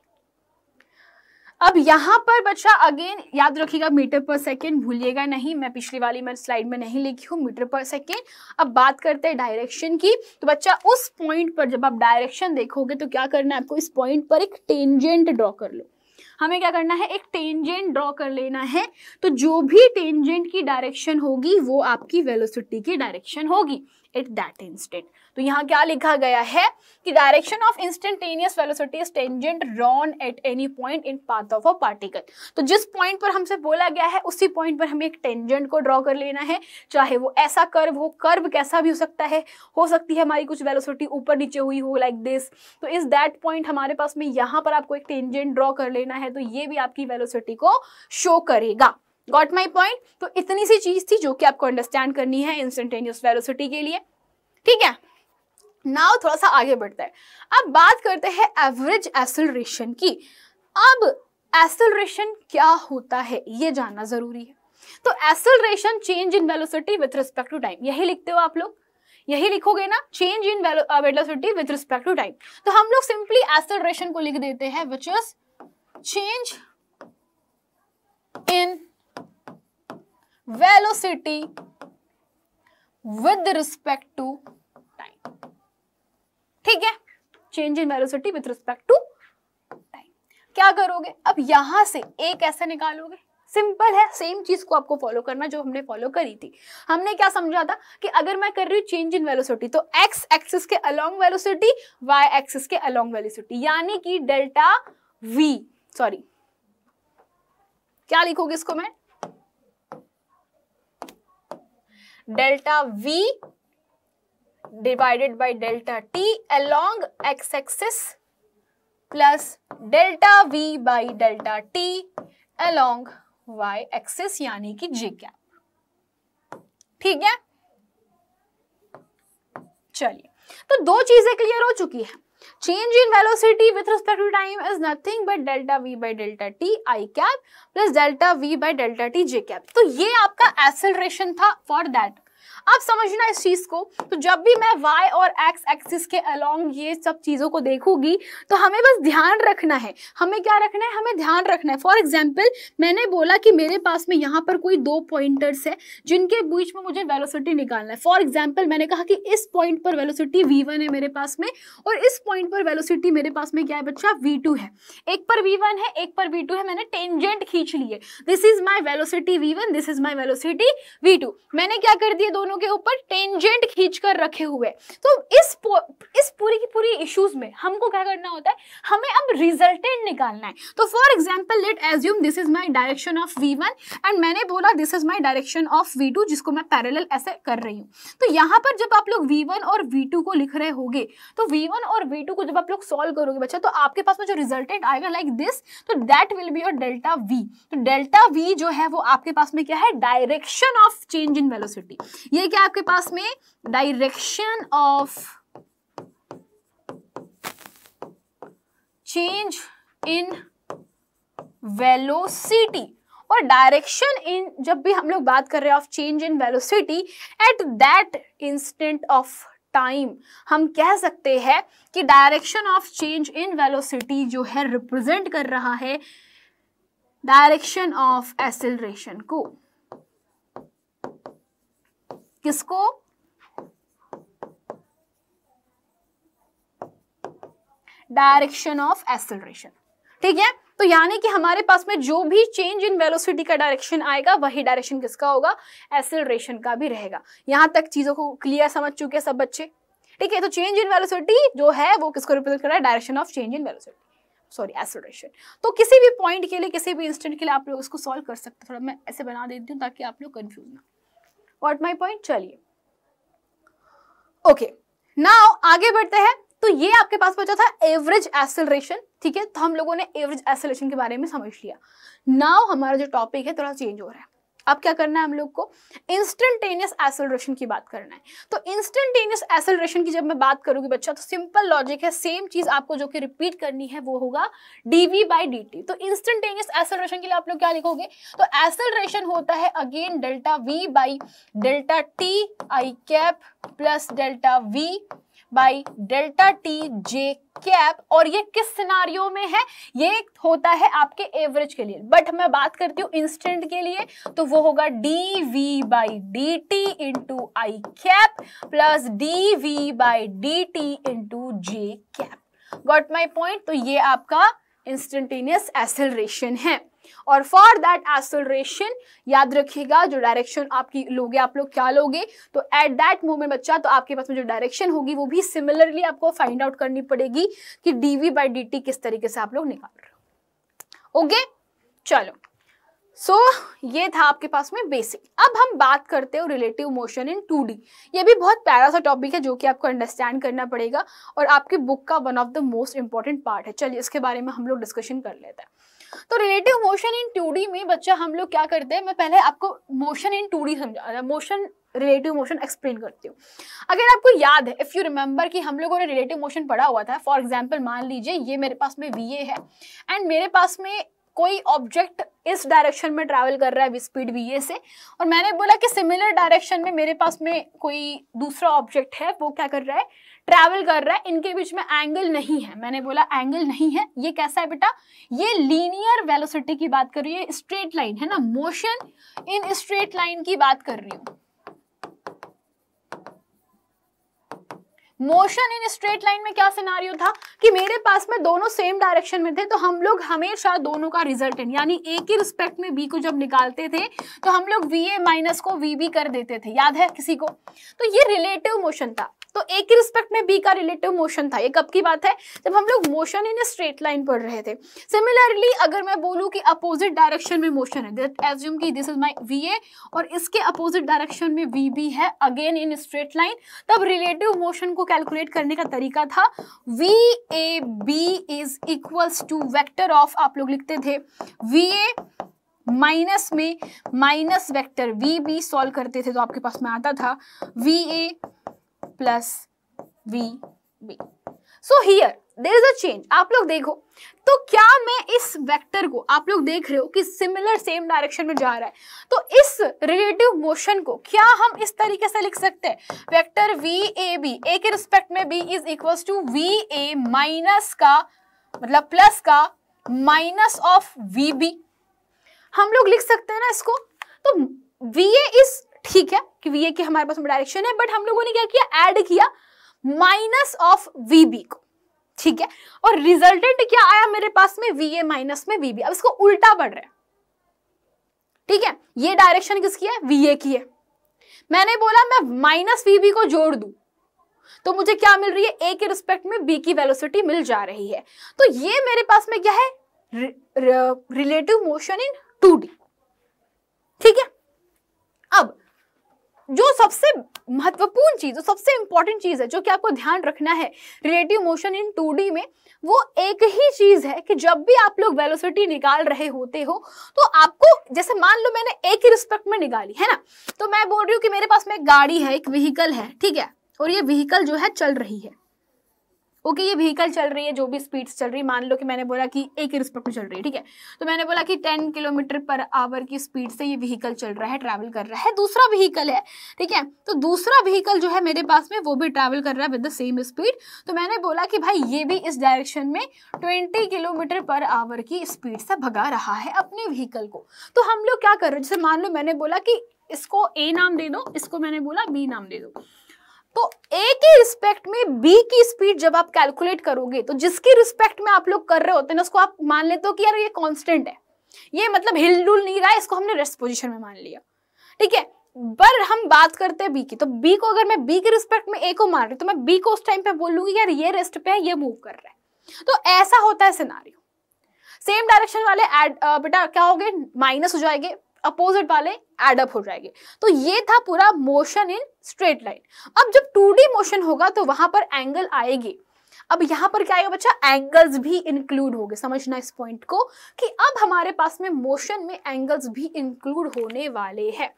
अब यहाँ पर बच्चा अगेन याद रखिएगा मीटर पर सेकेंड भूलिएगा नहीं मैं पिछली वाली मैं स्लाइड में नहीं लिखी हूँ मीटर पर सेकेंड अब बात करते हैं डायरेक्शन की तो बच्चा उस पॉइंट पर जब आप डायरेक्शन देखोगे तो क्या करना है आपको इस पॉइंट पर एक टेंजेंट ड्रॉ कर लो हमें क्या करना है एक टेंजेंट ड्रॉ कर लेना है तो जो भी टेंजेंट की डायरेक्शन होगी वो आपकी वेलोसिटी की डायरेक्शन होगी एट दैट इंस्टेंट तो यहाँ क्या लिखा गया है कि direction of instantaneous velocity is tangent drawn at any point in path of a particle तो जिस पॉइंट पर हमसे बोला गया है उसी पॉइंट पर हमें एक टेंजेंट को ड्रॉ कर लेना है चाहे वो ऐसा कर्व हो कर्व कैसा भी हो सकता है हो सकती है हमारी कुछ वेलोसिटी ऊपर नीचे हुई हो लाइक दिस तो इस दैट पॉइंट हमारे पास में यहाँ पर आपको एक टेंजेंट ड्रॉ कर लेना है तो ये भी आपकी वेलोसिटी को शो करेगा गॉट माई पॉइंट तो इतनी सी चीज थी जो कि आपको अंडरस्टैंड करनी है इंस्टेंटेनियस वेलोसिटी के लिए ठीक है नाउ थोड़ा सा आगे बढ़ता है अब बात करते हैं एवरेज एसलरेशन की अब एसलरेशन क्या होता है ये जानना जरूरी है तो acceleration change in velocity with respect to time यही लिखते हो आप लोग यही लिखोगे ना change in velocity with respect to time तो हम लोग सिंपली एसलरेशन को लिख देते हैं which is change in velocity with respect to time ठीक है change in velocity with respect to time क्या करोगे अब यहां से एक कैसे निकालोगे सिंपल है सेम चीज को आपको फॉलो करना जो हमने फॉलो करी थी हमने क्या समझा था कि अगर मैं कर रही हूँ चेंज इन वेलोसिटी तो एक्स एक्सिस के अलोंग वेलोसिटी वाई एक्सिस के अलोंग वेलोसिटी यानी कि डेल्टा वी सॉरी क्या लिखोगे इसको मैं delta v divided by delta t along x axis plus delta we by delta t along y axis यानी कि जे क्या ठीक है चलिए तो दो चीजें क्लियर हो चुकी हैं change in velocity with respect to time is nothing but delta we by delta T I cap plus delta we by delta T J cap तो ये आपका एसलरेशन था फॉर दैट आप समझना इस चीज़ को तो जब भी मैं y और x एक्सिस के अलोंग ये सब चीज़ों को देखूंगी तो हमें बस ध्यान रखना है हमें क्या रखना है हमें ध्यान रखना है फॉर एग्जाम्पल मैंने बोला कि मेरे पास में यहाँ पर कोई दो पॉइंटर्स है जिनके बीच में मुझे वेलोसिटी निकालना है फॉर एग्जाम्पल मैंने कहा कि इस पॉइंट पर वेलोसिटी वी है मेरे पास में और इस पॉइंट पर वेलोसिटी मेरे पास में क्या है बच्चा वी है एक पर वी है एक पर वी है मैंने टेंजेंट खींच ली this is my velocity v this is my velocity v मैंने क्या कर दिया दोनों के ऊपर टेंजेंट खींच कर रखे हुए तो इस इस पूरी की पूरी इश्यूज में हमको क्या करना होता है हमें अब रिजल्टेंट निकालना है तो for example let assume this is my direction of v one and मैंने बोला this is my direction of v two जिसको मैं पैरल ऐसे कर रही हूँ तो यहाँ पर जब आप लोग वी और वी को लिख रहे होगे तो वी और वी को जब आप लोग सॉल्व करोगे बच्चा तो आपके पास में जो रिजल्टेंट आएगा लाइक दिस तो that will be your delta we तो डेल्टा वी जो है वो आपके पास में क्या है direction of change in velocity ये ठीक है आपके पास में direction of change in velocity और डायरेक्शन इन जब भी हम लोग बात कर रहे हैं of change in velocity at that instant of time हम कह सकते हैं कि direction of change in velocity जो है रिप्रेजेंट कर रहा है डायरेक्शन ऑफ एसेलरेशन को किसको डायरेक्शन ऑफ एसेलरेशन ठीक है तो यानी कि हमारे पास में जो भी चेंज इन वेलोसिटी का डायरेक्शन आएगा वही डायरेक्शन किसका होगा एसेलरेशन का भी रहेगा यहां तक चीजों को क्लियर समझ चुके सब बच्चे ठीक है तो चेंज इन वेलोसिटी जो है वो किसको रिप्रेजेंट कर रहा है direction of change in velocity sorry acceleration तो किसी भी पॉइंट के लिए किसी भी इंस्टेंट के लिए आप लोग इसको सॉल्व कर सकते हैं थोड़ा मैं ऐसे बना देती हूँ ताकि आप लोग कंफ्यूज ना गॉट माई पॉइंट चलिए ओके नाउ आगे बढ़ते हैं तो ये आपके पास बचा था एवरेज एसेलरेशन ठीक है तो हम लोगों ने एवरेज एसेलरेशन के बारे में समझ लिया नाउ हमारा जो टॉपिक है थोड़ा चेंज हो रहा है अब क्या करना है हम लोग को इंस्टेंटेनियस एसलरेशन की बात करना है तो इंस्टेंटेनियस एसलरेशन की जब मैं बात करूंगी बच्चा तो सिंपल लॉजिक है सेम चीज आपको जो कि रिपीट करनी है वो होगा डीवी बाई डी तो इंस्टेंटेनियस एसलरेशन के लिए आप लोग क्या लिखोगे तो एसलरेशन होता है again delta we by delta T I cap plus delta we by delta T J cap और ये किस सिनारियो में है ये होता है आपके एवरेज के लिए बट मैं बात करती हूँ इंस्टेंट के लिए तो वो होगा D V by D T into I cap plus D V by D T into J cap got my point तो ये आपका इंस्टेंटेनियस एसेलरेशन है और फॉर दैट एक्सलरेशन याद रखिएगा जो डायरेक्शन आपकी लोगे आप लोग क्या लोगे तो एट दैट मोमेंट बच्चा तो आपके पास में जो डायरेक्शन होगी वो भी सिमिलरली आपको फाइंड आउट करनी पड़ेगी कि डीवी बाई डी टी किस तरीके से आप लोग निकाल रहे हो ओके चलो सो so, ये था आपके पास में बेसिक अब हम बात करते हो relative motion in two D ये भी बहुत प्यारा सा टॉपिक है जो कि आपको अंडरस्टैंड करना पड़ेगा और आपकी बुक का one of the most important part है चलिए इसके बारे में हम लोग डिस्कशन कर लेते हैं तो रिलेटिव मोशन इन टू में बच्चा हम लोग क्या करते हैं मैं पहले आपको मोशन इन टू समझा रहा मोशन रिलेटिव मोशन एक्सप्लेन करती हूँ अगर आपको याद है इफ़ यू रिमेंबर कि हम लोगों ने रिलेटिव मोशन पढ़ा हुआ था फॉर एग्जाम्पल मान लीजिए ये मेरे पास में वी है एंड मेरे पास में कोई ऑब्जेक्ट इस डायरेक्शन में ट्रैवल कर रहा है स्पीड वी से और मैंने बोला कि सिमिलर डायरेक्शन में मेरे पास में कोई दूसरा ऑब्जेक्ट है वो क्या कर रहा है ट्रैवल कर रहा है इनके बीच में एंगल नहीं है मैंने बोला एंगल नहीं है ये कैसा है बेटा ये लीनियर वेलोसिटी की बात कर रही है स्ट्रेट लाइन है ना मोशन इन स्ट्रेट लाइन की बात कर रही हूँ मोशन इन स्ट्रेट लाइन में क्या सिनारियो था कि मेरे पास में दोनों सेम डायरेक्शन में थे तो हम लोग हमेशा दोनों का रिजल्ट यानी ए के रिस्पेक्ट में बी को जब निकालते थे तो हम लोग वी ए माइनस को वी बी कर देते थे याद है किसी को तो ये रिलेटिव मोशन था तो ए के रिस्पेक्ट में बी का रिलेटिव मोशन था ये कब की बात है जब हम लोग मोशन इन स्ट्रेट लाइन पढ़ रहे थे सिमिलरली अगर मैं बोलूँ कि अपोजिट डायरेक्शन में मोशन है assume this is my V A और इसके अपोजिट डायरेक्शन में वी बी है अगेन इन स्ट्रेट लाइन तब रिलेटिव मोशन को कैलकुलेट करने का तरीका था V A B is equals to vector of आप लोग लिखते थे वी ए माइनस में minus vector V B solve करते थे तो आपके पास में आता था V A plus V B so here there is a change आप लोग देखो तो क्या मैं इस वेक्टर को आप लोग देख रहे हो कि सिमिलर सेम डायरेक्शन में जा रहा है तो इस रिलेटिव मोशन को क्या हम इस तरीके से लिख सकते हैं vector V A B A के रिस्पेक्ट में B is equal to V A minus का मतलब प्लस का माइनस ऑफ वी बी हम लोग लिख सकते हैं ना इसको तो वी ए इज ठीक है कि वी ए की हमारे पास में डायरेक्शन है बट हम लोगों ने क्या किया एड किया माइनस ऑफ वी बी को ठीक है और रिजल्टेंट क्या आया मेरे पास में वी ए माइनस में वी बी अब इसको उल्टा बढ़ रहा है ठीक है ये डायरेक्शन किसकी है वी ए की है मैंने बोला मैं माइनस वी बी को जोड़ दू तो मुझे क्या मिल रही है ए के रिस्पेक्ट में बी की वेलोसिटी मिल जा रही है तो ये मेरे पास में क्या है रिलेटिव मोशन इन टू ठीक है अब जो सबसे महत्वपूर्ण चीज जो सबसे इंपॉर्टेंट चीज है जो कि आपको ध्यान रखना है रिलेटिव मोशन इन टू में वो एक ही चीज है कि जब भी आप लोग वेलोसिटी निकाल रहे होते हो तो आपको जैसे मान लो मैंने एक ही रिस्पेक्ट में निकाली है ना तो मैं बोल रही हूँ कि मेरे पास में एक गाड़ी है एक व्हीकल है ठीक है और ये व्हीकल जो है चल रही है ओके ये व्हीकल चल रही है जो भी स्पीड्स चल रही है मान लो कि मैंने बोला कि एक रिस्पेक्ट में चल रही है ठीक है तो मैंने बोला कि टेन किलोमीटर पर आवर की स्पीड से ये व्हीकल चल रहा है ट्रैवल कर रहा है दूसरा व्हीकल है ठीक है तो दूसरा व्हीकल जो है मेरे पास में वो भी ट्रैवल कर रहा है विद द सेम स्पीड तो मैंने बोला कि भाई ये भी इस डायरेक्शन में ट्वेंटी किलोमीटर पर आवर की स्पीड से भगा रहा है अपने व्हीकल को तो हम लोग क्या कर रहे हैं जैसे मान लो मैंने बोला कि इसको ए नाम दे दो इसको मैंने बोला बी नाम दे दो तो ए के रिस्पेक्ट में बी की स्पीड जब आप कैलकुलेट करोगे तो जिसकी रिस्पेक्ट में आप लोग कर रहे होते हैं उसको आप मान लेते हो कि यार ये कॉन्स्टेंट है ये मतलब हिल डुल नहीं रहा है इसको हमने रेस्ट पोजिशन में मान लिया ठीक है पर हम बात करते हैं बी की तो बी को अगर मैं बी के रिस्पेक्ट में ए को मान रही तो मैं बी को उस टाइम पे बोलूंगी यार ये रेस्ट पे है ये मूव कर रहा है तो ऐसा होता है सिनारियो सेम डायरेक्शन वाले एड बेटा क्या हो गए माइनस हो जाएंगे अपोजिट वाले एडअप हो जाएंगे तो ये था पूरा मोशन इन स्ट्रेट लाइन अब जब टू मोशन होगा तो वहां पर एंगल आएगी अब यहां पर क्या आएगा बच्चा एंगल्स भी इंक्लूड हो गए समझना इस पॉइंट को कि अब हमारे पास में मोशन में एंगल्स भी इंक्लूड होने वाले हैं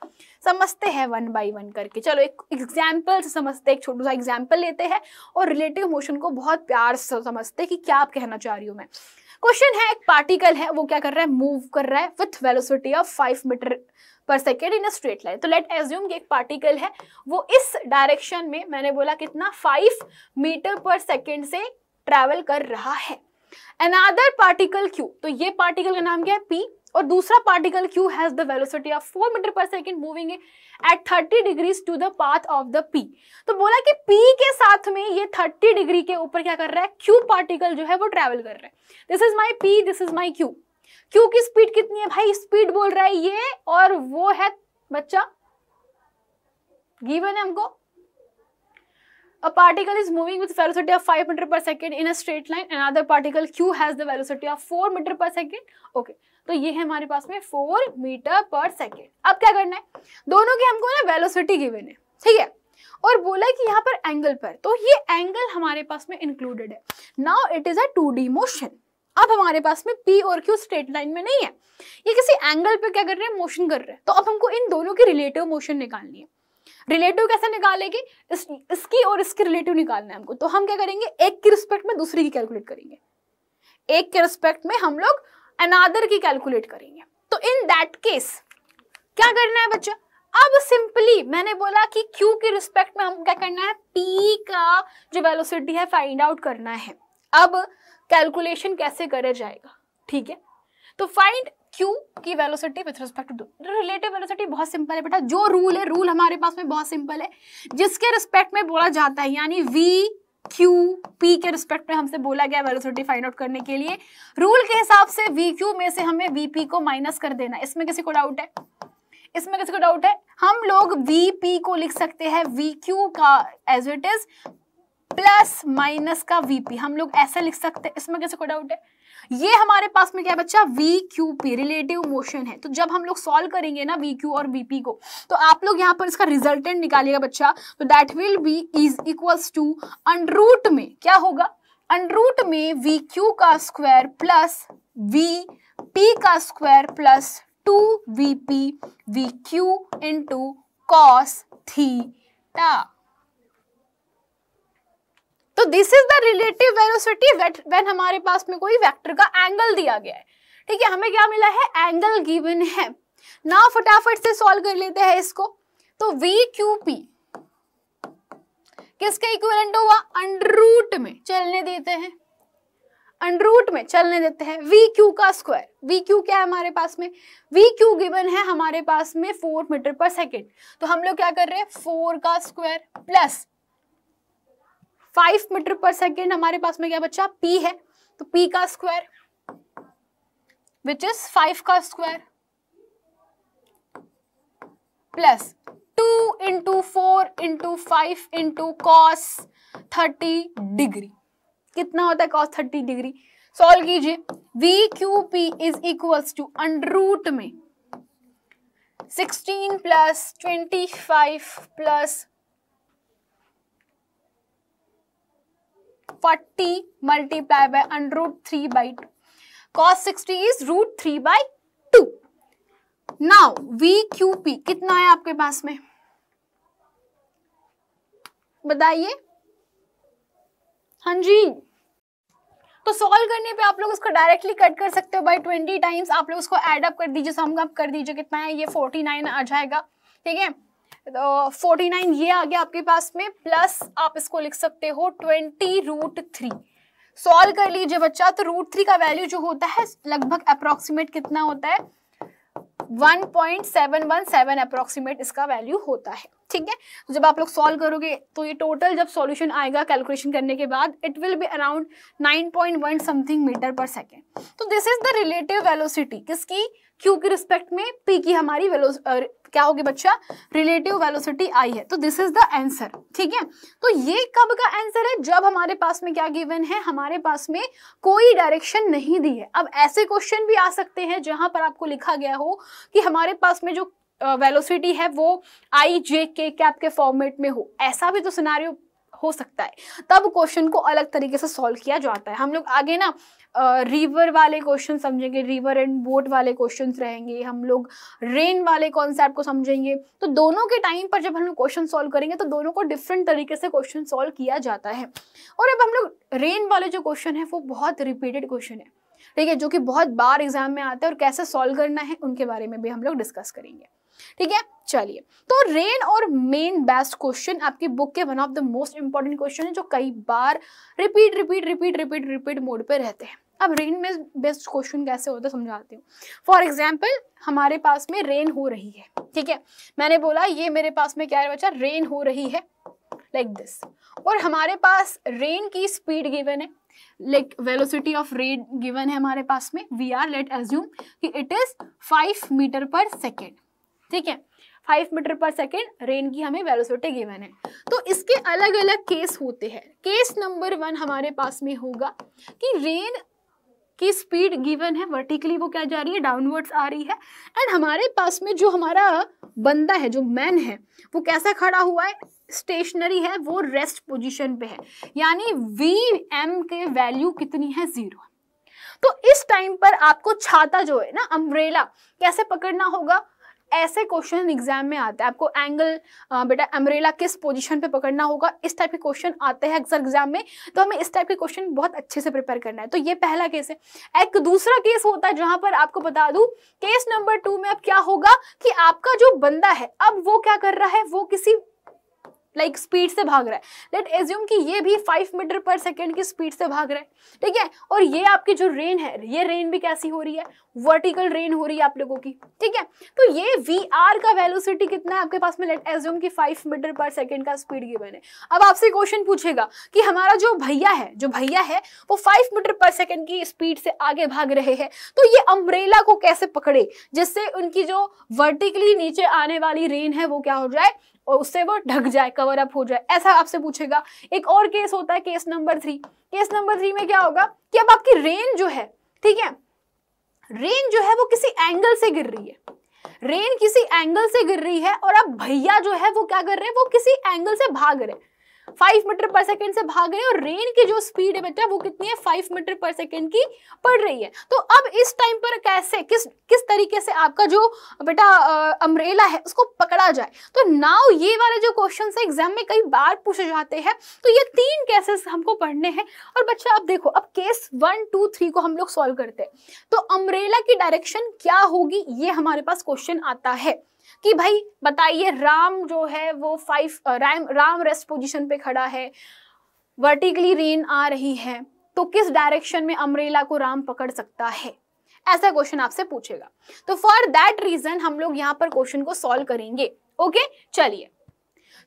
समझते हैं वन बाय वन करके चलो एक एग्जाम्पल से समझते हैं एक छोटा सा एग्जाम्पल लेते हैं और रिलेटिव मोशन को बहुत प्यार से समझते हैं कि क्या आप कहना चाह रही हूं मैं क्वेश्चन है एक पार्टिकल है वो क्या कर रहा है मूव कर रहा है with velocity of five metre per second in straight line तो लेट एज्यूम कि एक पार्टिकल है वो इस डायरेक्शन में मैंने बोला कितना फाइव मीटर पर सेकेंड से ट्रेवल कर रहा है अनादर पार्टिकल क्यू तो ये पार्टिकल का नाम क्या है पी और दूसरा particle Q has the velocity of four metre per second moving at thirty degrees to the path of the P तो बोला कि पी के साथ में ये थर्टी डिग्री के ऊपर क्या कर रहा है क्यू पार्टिकल जो है वो ट्रेवल कर रहा है this is my P this is my Q Q की स्पीड कितनी है भाई स्पीड बोल रहा है ये और वो है बच्चा गिवन है हमको A particle is moving with velocity of 5 meter per second in a straight line. Another particle Q has the velocity of 4 meter per second. Okay. तो ये है हमारे पास में फोर मीटर पर सेकेंड अब क्या करना है दोनों की हमको ना वेलोसिटी गिवन है ठीक है और बोला कि यहाँ पर एंगल पर तो ये एंगल हमारे पास में इंक्लूडेड है now it is a two motion अब हमारे पास में पी और क्यू स्ट्रेट लाइन में नहीं है ये किसी एंगल पे क्या कर रहे हैं मोशन कर रहे हैं तो अब हमको इन दोनों की रिलेटिव मोशन निकालनी है रिलेटिव कैसे निकालेंगे इस, इसकी और इसकी रिलेटिव निकालना है हमको तो हम क्या करेंगे एक के रिस्पेक्ट में दूसरी की कैलकुलेट करेंगे एक के रिस्पेक्ट में हम लोग अनादर की कैलकुलेट करेंगे तो इन दैट केस क्या करना है बच्चा अब सिंपली मैंने बोला कि क्यू के रिस्पेक्ट में हमको क्या करना है पी का जो वेलोसिटी है फाइंड आउट करना है अब कैलकुलेशन कैसे करा जाएगा ठीक है तो फाइंड क्यू की velocity with respect to relative velocity बहुत सिंपल है बेटा जो रूल है रूल हमारे पास में बहुत सिंपल है जिसके रिस्पेक्ट में बोला जाता है यानी वी क्यू पी के रिस्पेक्ट में हमसे बोला गया वेलोसिटी फाइंड आउट करने के लिए रूल के हिसाब से वी क्यू में से हमें वी पी को माइनस कर देना इसमें किसी को डाउट है इसमें किसी को डाउट है हम लोग वी पी को लिख सकते हैं वी क्यू का as it is plus minus का वी पी हम लोग ऐसा लिख सकते हैं इसमें किसी को डाउट है ये हमारे पास में क्या है बच्चा V Q P relative motion है तो जब हम लोग सॉल्व करेंगे ना वी क्यू और वीपी को तो आप लोग यहाँ पर इसका रिजल्टेंट निकालिएगा बच्चा तो that will be is equals to under root में क्या होगा अंडरूट में वी क्यू का स्क्वायर प्लस वी पी का square plus two V P V Q into cos theta तो this is the relative velocity when हमारे पास में कोई वेक्टर का एंगल दिया गया है ठीक है हमें क्या मिला है एंगल गिवन है ना फटाफट से सॉल्व कर लेते हैं इसको तो वी क्यू पी किसका इक्विवेलेंट हुआ अंडरूट में चलने देते हैं अंडरूट में चलने देते हैं वी क्यू का स्क्वायर वी क्यू क्या है हमारे पास में वी क्यू गिवन है हमारे पास में फोर मीटर पर सेकेंड तो हम लोग क्या कर रहे हैं फोर का square plus five metre per second हमारे पास में क्या बच्चा पी है तो पी का स्क्वायर विच इज फाइव का square plus two into four into five into cos thirty degree कितना होता है कॉस थर्टी डिग्री सॉल्व कीजिए V Q P is equals to under root में sixteen plus twenty five plus multiply multiplied by three by two cos sixty is root three by two now V Q P कितना है आपके पास में बताइए हाँ जी तो सॉल्व करने पे आप लोग उसको डायरेक्टली कट कर सकते हो बाय ट्वेंटी टाइम्स आप लोग उसको एडअप कर दीजिए सम अप कर दीजिए कितना है ये फोर्टी नाइन आ जाएगा ठीक है फोर्टी uh, नाइन ये आ गया आपके पास में प्लस आप इसको लिख सकते हो ट्वेंटी रूट थ्री सॉल्व कर लीजिए बच्चा तो रूट थ्री का वैल्यू जो होता है लगभग अप्रोक्सीमेट कितना होता है 1.717 अप्रोक्सीमेट इसका वैल्यू होता है ठीक है तो जब आप लोग सॉल्व करोगे तो ये टोटल जब सॉल्यूशन आएगा कैलकुलेशन करने के बाद it will be around 9.1 something metre per second तो this is the relative velocity किसकी क्यू की रिस्पेक्ट में पी की हमारी क्या होगी बच्चा रिलेटिव वेलोसिटी आई है तो दिस इज द आंसर ठीक है तो ये कब का आंसर है जब हमारे पास में क्या गिवन है हमारे पास में कोई डायरेक्शन नहीं दी है अब ऐसे क्वेश्चन भी आ सकते हैं जहां पर आपको लिखा गया हो कि हमारे पास में जो वेलोसिटी uh, है वो आई जे के कैप के फॉर्मेट में हो ऐसा भी तो सिनारियो हो सकता है तब क्वेश्चन को अलग तरीके से सॉल्व किया जाता है हम लोग आगे ना रिवर वाले क्वेश्चन समझेंगे रिवर एंड बोट वाले क्वेश्चन रहेंगे हम लोग रेन वाले कॉन्सेप्ट को समझेंगे तो दोनों के टाइम पर जब हम लोग क्वेश्चन सॉल्व करेंगे तो दोनों को डिफरेंट तरीके से क्वेश्चन सॉल्व किया जाता है और अब हम लोग रेन वाले जो क्वेश्चन है वो बहुत रिपीटेड क्वेश्चन है ठीक है जो कि बहुत बार एग्जाम में आता है और कैसे सॉल्व करना है उनके बारे में भी हम लोग डिस्कस करेंगे ठीक है चलिए तो रेन और मेन बेस्ट क्वेश्चन आपकी बुक के one of the most important question है जो कई बार repeat repeat repeat repeat repeat mode पर रहते हैं अब रेन में बेस्ट क्वेश्चन कैसे होता है समझाती हूँ फॉर एग्जाम्पल हमारे पास में रेन हो रही है ठीक है मैंने बोला ये मेरे पास में क्या है बच्चा रेन हो रही है लाइक like दिस और हमारे पास रेन की स्पीड गिवन है like velocity of rain given है हमारे पास में वी आर लेट एज्यूम कि it is five metre per second ठीक है five metre per second rain की हमें वेलोसिटी गिवन है तो इसके अलग अलग केस होते हैं केस नंबर वन हमारे पास में होगा कि रेन की स्पीड गिवन है वर्टिकली वो क्या जा रही है डाउनवर्ड्स आ रही है एंड हमारे पास में जो हमारा बंदा है जो मैन है वो कैसा खड़ा हुआ है स्टेशनरी है वो रेस्ट पोजिशन पे है यानी वी एम के वैल्यू कितनी है जीरो तो इस टाइम पर आपको छाता जो है ना अम्ब्रेला कैसे पकड़ना होगा ऐसे क्वेश्चन एग्जाम में आते हैं आपको एंगल बेटा अम्ब्रेला किस पोजीशन पे पकड़ना होगा इस टाइप के क्वेश्चन आते हैं अक्सर एग्जाम में तो हमें इस टाइप के क्वेश्चन बहुत अच्छे से प्रिपेयर करना है तो ये पहला केस है एक दूसरा केस होता है जहां पर आपको बता दू केस नंबर टू में अब क्या होगा कि आपका जो बंदा है अब वो क्या कर रहा है वो किसी लाइक like स्पीड से भाग रहा है लेट एज्यूम कि ये भी फाइव मीटर पर सेकेंड की स्पीड से भाग रहा है ठीक है और ये आपकी जो रेन है ये रेन भी कैसी हो रही है वर्टिकल रेन हो रही है आप लोगों की ठीक है तो ये वी आर का वेलोसिटी कितना है आपके पास में लेट एज्यूम कि फाइव मीटर पर सेकेंड का स्पीड की बने अब आपसे क्वेश्चन पूछेगा कि हमारा जो भैया है जो भैया है वो फाइव मीटर पर सेकेंड की स्पीड से आगे भाग रहे हैं तो ये अम्ब्रेला को कैसे पकड़े जिससे उनकी जो वर्टिकली नीचे आने वाली रेन है वो क्या हो जाए और उससे वो ढक जाए कवर अप हो जाए ऐसा आपसे पूछेगा एक और केस होता है case number three case number three में क्या होगा कि अब आपकी रेन जो है ठीक है रेन जो है वो किसी एंगल से गिर रही है रेन किसी एंगल से गिर रही है और अब भैया जो है वो क्या कर रहे हैं वो किसी एंगल से भाग रहे हैं फाइव मीटर पर सेकेंड से भाग रहे हैं और रेन की जो स्पीड है बेटा वो कितनी है फाइव मीटर पर सेकेंड की पड़ रही है तो अब इस टाइम पर कैसे किस किस तरीके से आपका जो बेटा अम्ब्रेला है उसको पकड़ा जाए तो नाउ ये वाले जो क्वेश्चन है एग्जाम में कई बार पूछे जाते हैं तो ये तीन केसेस हमको पढ़ने हैं और बच्चा अब देखो अब केस वन टू थ्री को हम लोग सॉल्व करते हैं तो अम्ब्रेला की डायरेक्शन क्या होगी ये हमारे पास क्वेश्चन आता है कि भाई बताइए राम जो है वो five Ram Ram rest position पे खड़ा है वर्टिकली रेन आ रही है तो किस डायरेक्शन में अमरेला को राम पकड़ सकता है ऐसा क्वेश्चन आपसे पूछेगा तो फॉर दैट रीजन हम लोग यहाँ पर क्वेश्चन को सॉल्व करेंगे ओके चलिए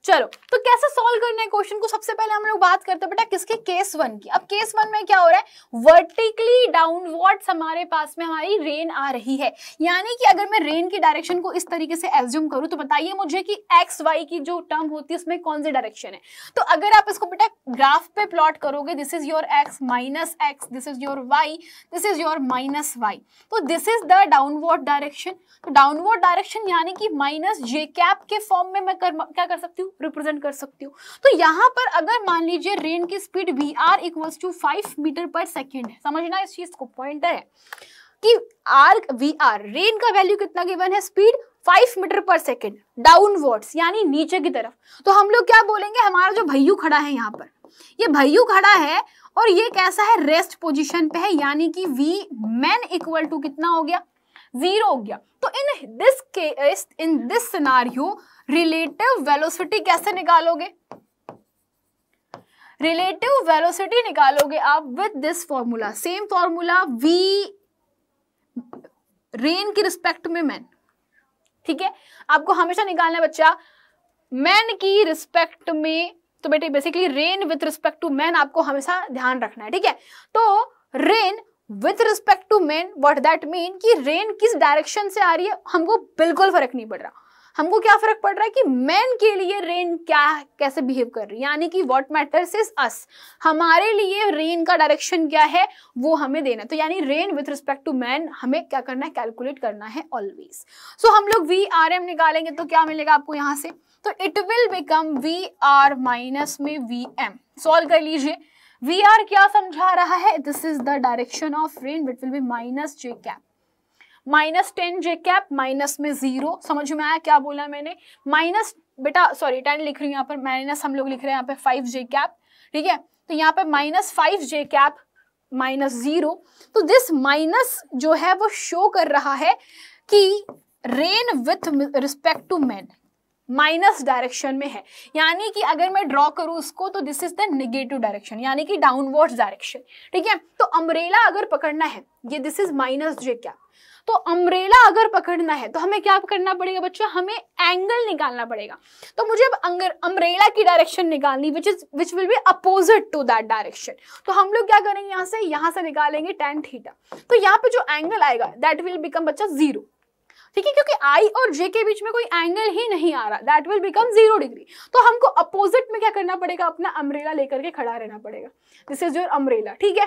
चलो तो कैसे सॉल्व करना है क्वेश्चन को सबसे पहले हम लोग बात करते हैं बेटा किसके केस वन की अब केस वन में क्या हो रहा है वर्टिकली डाउनवर्ड हमारे पास में हमारी रेन आ रही है यानी कि अगर मैं रेन की डायरेक्शन को इस तरीके से एज्यूम करूं तो बताइए मुझे कि एक्स वाई की जो टर्म होती है उसमें कौन सी डायरेक्शन है तो अगर आप इसको बेटा ग्राफ पे प्लॉट करोगे this is your X minus X this is your Y this is your minus Y तो this is the downward direction तो डाउनवर्ड डायरेक्शन यानी कि माइनस जे कैप के फॉर्म में मैं कर, क्या कर सकती हूँ रिप्रेजेंट कर सकती हूँ तो यहाँ पर अगर मान लीजिए रेन की speed V R equals to five metre per second है समझना इस चीज को पॉइंट है कि आर वी आर रेन का वैल्यू कितना गिवन है speed five metre per second downwards यानी नीचे की तरफ तो हम लोग क्या बोलेंगे हमारा जो भैयू खड़ा है यहाँ पर ये भैयू खड़ा है और ये कैसा है रेस्ट पोजिशन पे है यानी कि वी मैन इक्वल टू कितना हो गया जीरो हो गया तो in this case in this scenario relative velocity कैसे निकालोगे रिलेटिव वेलोसिटी निकालोगे आप with this formula same formula V rain के रिस्पेक्ट में मैन ठीक है आपको हमेशा निकालना है बच्चा मैन की रिस्पेक्ट में तो बेटे basically rain with respect to man आपको हमेशा ध्यान रखना है ठीक है तो rain with respect to man what that mean कि रेन किस डायरेक्शन से आ रही है हमको बिल्कुल फर्क नहीं पड़ रहा हमको क्या फर्क पड़ रहा है कि मैन के लिए रेन क्या कैसे बिहेव कर रही है यानी कि व्हाट मैटर्स इज अस हमारे लिए रेन का डायरेक्शन क्या है वो हमें देना तो यानी rain with respect to man हमें क्या करना है कैलकुलेट करना है ऑलवेज सो so, हम लोग वी आर एम निकालेंगे तो क्या मिलेगा आपको यहाँ से तो it will become V R minus में वी एम सॉल्व कर लीजिए वी आर क्या समझा रहा है this is the direction of rain it will be minus J cap minus ten J cap minus में जीरो समझ में आया क्या बोला मैंने माइनस बेटा सॉरी टेन लिख रही हूँ यहाँ पर माइनस हम लोग लिख रहे हैं यहाँ पे फाइव जे कैप ठीक है तो यहाँ पे minus five J cap minus zero तो दिस माइनस जो है वो शो कर रहा है कि rain with respect to man minus direction में है यानी कि अगर मैं ड्रॉ करूँ उसको तो this is the negative direction यानी कि डाउनवर्ड डायरेक्शन ठीक है तो अम्ब्रेला अगर पकड़ना है ये दिस इज माइनस जे क्या तो अम्ब्रेला अगर पकड़ना है तो हमें क्या करना पड़ेगा बच्चों हमें एंगल निकालना पड़ेगा तो मुझे अब अंगर अम्ब्रेला की डायरेक्शन निकालनी which is which will be opposite to that direction तो हम लोग क्या करेंगे यहाँ से यहाँ से निकालेंगे टेन थीटा तो यहाँ पे जो एंगल आएगा दैट विल बिकम बच्चा जीरो ठीक है क्योंकि आई और जे के बीच में कोई एंगल ही नहीं आ रहा that will become zero degree तो हमको अपोजिट में क्या करना पड़ेगा अपना अम्ब्रेला लेकर के खड़ा रहना पड़ेगा दिस इज योर अम्ब्रेला ठीक है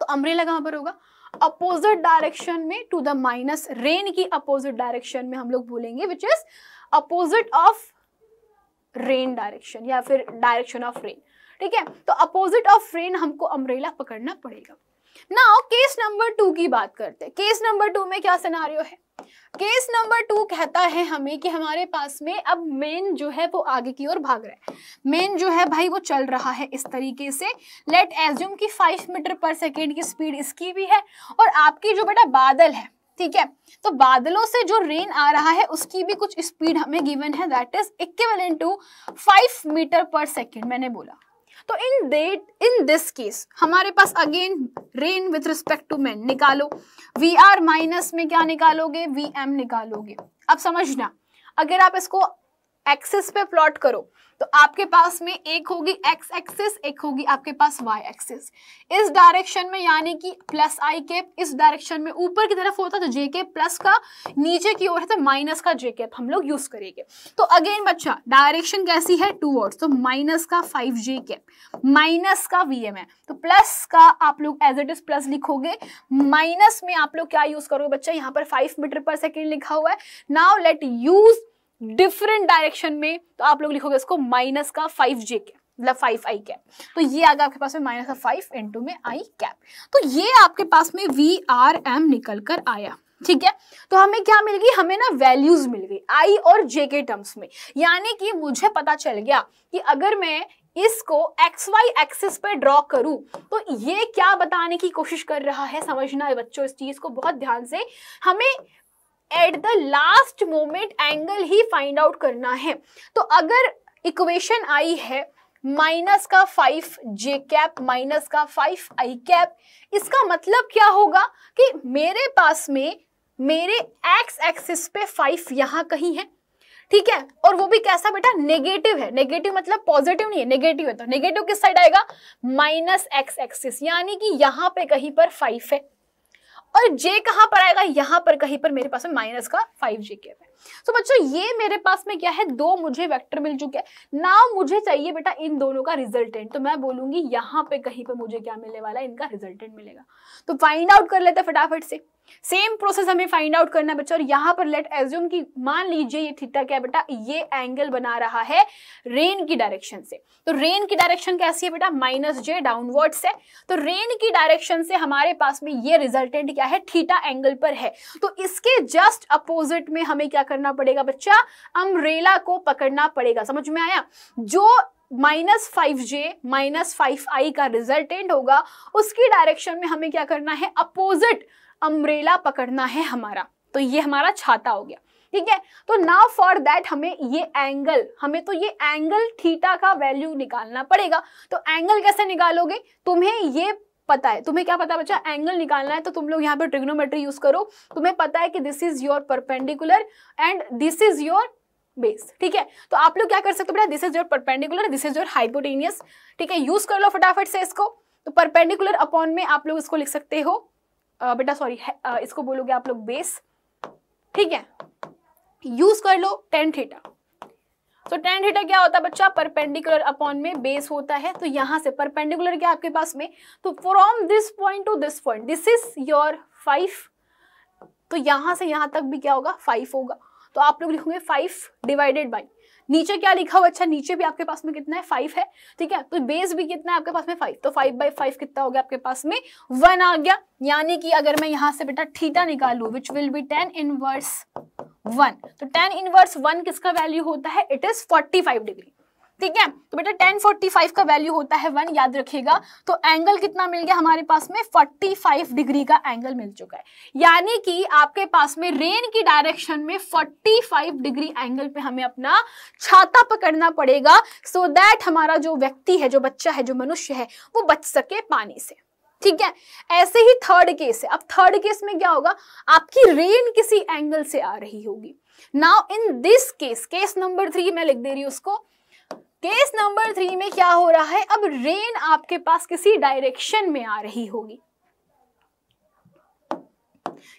तो अम्ब्रेला कहां पर होगा अपोजिट डायरेक्शन में टू द माइनस रेन की अपोजिट डायरेक्शन में हम लोग बोलेंगे which is opposite of rain direction या फिर डायरेक्शन ऑफ रेन ठीक है तो अपोजिट ऑफ रेन हमको अमरेला पकड़ना पड़ेगा नाउ केस नंबर टू की बात करते हैं केस नंबर टू में क्या सिनारियो है केस नंबर टू कहता है हमें कि हमारे पास में अब मेन जो है वो आगे की ओर भाग रहा है मेन जो है भाई वो चल रहा है इस तरीके से लेट एज्यूम कि फाइव मीटर पर सेकेंड की स्पीड इसकी भी है और आपकी जो बेटा बादल है ठीक है तो बादलों से जो रेन आ रहा है उसकी भी कुछ स्पीड हमें गिवन है that is equal to five metre per second मैंने बोला तो in that in this case हमारे पास again rain with respect to man निकालो वी आर माइनस में क्या निकालोगे वी एम निकालोगे अब समझना अगर आप इसको एक्सिस पे प्लॉट करो तो आपके पास में एक होगी एक्स एक्सिस एक होगी आपके पास वाई एक्सिस इस डायरेक्शन में यानी कि प्लस आई केप इस डायरेक्शन में ऊपर की तरफ होता तो जे के प्लस का नीचे की ओर है तो माइनस का जे केप हम लोग यूज करेंगे तो अगेन बच्चा डायरेक्शन कैसी है टू ऑर्ड्स तो माइनस का फाइव जे केप माइनस का वी एम है तो प्लस का आप लोग एज इट इज प्लस लिखोगे माइनस में आप लोग क्या यूज करोगे बच्चा यहाँ पर फाइव मीटर पर सेकेंड लिखा हुआ है now let use different direction में तो आप लोग लिखोगे इसको माइनस का फाइव जे के मतलब फाइव आई कैप तो ये आ गया आपके पास में माइनस का फाइव इंटू में आई कैप तो ये आपके पास में वी आर एम निकल कर आया ठीक है तो हमें क्या मिल गई हमें ना वैल्यूज मिल गई आई और जे के टर्म्स में यानी कि मुझे पता चल गया कि अगर मैं इसको एक्स वाई एक्सिस पे ड्रॉ करूं तो ये क्या बताने की कोशिश कर रहा है समझना है बच्चों इस चीज को बहुत ध्यान से हमें at the last moment angle ही फाइंड आउट करना है तो अगर इक्वेशन आई है माइनस का फाइव जे कैप माइनस का फाइव आई कैप इसका मतलब क्या होगा कि मेरे पास में मेरे एक्स एक्सिस पे फाइव यहां कहीं है ठीक है और वो भी कैसा बेटा नेगेटिव है नेगेटिव मतलब पॉजिटिव नहीं है नेगेटिव है तो नेगेटिव किस साइड आएगा माइनस एक्स एक्सिस यानी कि यहां पे कहीं पर फाइव है और जे कहां पर आएगा यहां पर कहीं पर मेरे पास में माइनस का फाइव जे के है सो so, बच्चों ये मेरे पास में क्या है दो मुझे वेक्टर मिल चुके हैं नाउ मुझे चाहिए बेटा इन दोनों का रिजल्टेंट तो मैं बोलूंगी यहां पे कहीं पर मुझे क्या मिलने वाला है इनका रिजल्टेंट मिलेगा तो फाइंड आउट कर लेते फटाफट से सेम प्रोसेस हमें फाइंड आउट करना बच्चा और यहां पर लेट एज्यूम कि मान लीजिए ये थीटा क्या बेटा ये एंगल बना रहा है रेन की डायरेक्शन से तो रेन की डायरेक्शन कैसी है बेटा माइनस जे डाउनवर्ड से तो रेन की डायरेक्शन से हमारे पास में ये रिजल्टेंट क्या है थीटा एंगल पर है तो इसके जस्ट अपोजिट में हमें क्या करना पड़ेगा बच्चा अमरेला को पकड़ना पड़ेगा समझ में आया जो minus five J minus five I का रिजल्टेंट होगा उसकी डायरेक्शन में हमें क्या करना है अपोजिट अम्ब्रेला पकड़ना है हमारा तो ये हमारा छाता हो गया ठीक है तो नाउ फॉर दैट हमें ये एंगल हमें तो ये एंगल थीटा का वैल्यू निकालना पड़ेगा तो एंगल कैसे निकालोगे तुम्हें ये पता है तुम्हें क्या पता है बच्चा एंगल निकालना है तो तुम लोग यहाँ पे ट्रिग्नोमेट्री यूज करो तुम्हें पता है कि this is your perpendicular and this is your base ठीक है तो आप लोग क्या कर सकते हो बेटा this is your perpendicular this is your hypotenuse ठीक है यूज कर लो फटाफट से इसको तो परपेंडिकुलर अपॉन में आप लोग इसको लिख सकते हो बेटा सॉरी इसको बोलोगे आप लोग बेस ठीक है यूज कर लो टेन थीटा तो टेन थीटा क्या होता है बच्चा परपेंडिकुलर अपॉन में बेस होता है तो यहां से परपेंडिकुलर क्या आपके पास में तो from this point to this point this is your five तो यहां से यहां तक भी क्या होगा फाइव होगा तो आप लोग लिखोगे फाइव डिवाइडेड बाई नीचे क्या लिखा हुआ अच्छा नीचे भी आपके पास में कितना है फाइव है ठीक है तो बेस भी कितना है आपके पास में फाइव तो फाइव बाई फाइव कितना हो गया आपके पास में वन आ गया यानी कि अगर मैं यहाँ से बेटा थीटा निकालू which will be tan inverse one तो टेन इनवर्स वन किसका वैल्यू होता है it is forty five degree ठीक है तो बेटा 1045 का वैल्यू होता है वन याद रखेगा तो एंगल कितना मिल गया हमारे पास में 45 डिग्री का एंगल मिल चुका है यानी कि आपके पास में रेन की डायरेक्शन में 45 डिग्री एंगल पे हमें अपना छाता पकड़ना पड़ेगा सो so दैट हमारा जो व्यक्ति है जो बच्चा है जो मनुष्य है वो बच सके पानी से ठीक है ऐसे ही थर्ड केस है अब थर्ड केस में क्या होगा आपकी रेन किसी एंगल से आ रही होगी now in this case case number three मैं लिख दे रही हूं उसको केस नंबर थ्री में क्या हो रहा है अब रेन आपके पास किसी डायरेक्शन में आ रही होगी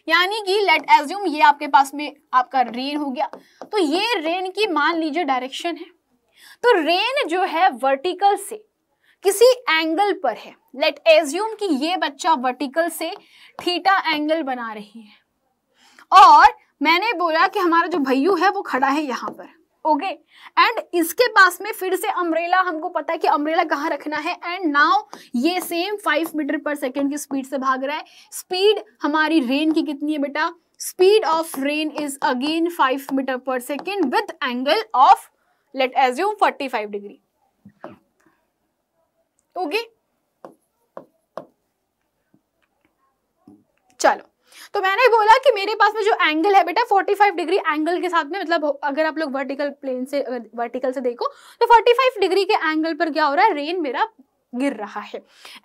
यानी कि लेट एज्यूम ये आपके पास में आपका रेन हो गया तो ये रेन की मान लीजिए डायरेक्शन है तो रेन जो है वर्टिकल से किसी एंगल पर है लेट एज्यूम कि ये बच्चा वर्टिकल से थीटा एंगल बना रही है और मैंने बोला कि हमारा जो भैयू है वो खड़ा है यहां पर ओके एंड इसके पास में फिर से अम्ब्रेला हमको पता है कि अम्ब्रेला कहाँ रखना है एंड नाउ ये same five metre per second की स्पीड से भाग रहा है स्पीड हमारी रेन की कितनी है बेटा speed of rain is again five metre per second with angle of let assume forty five degree okay चलो तो मैंने बोला कि मेरे पास में जो एंगल है बेटा 45 डिग्री एंगल के साथ में मतलब अगर आप लोग वर्टिकल प्लेन से वर्टिकल से देखो तो 45 डिग्री के एंगल पर क्या हो रहा है रेन मेरा गिर रहा है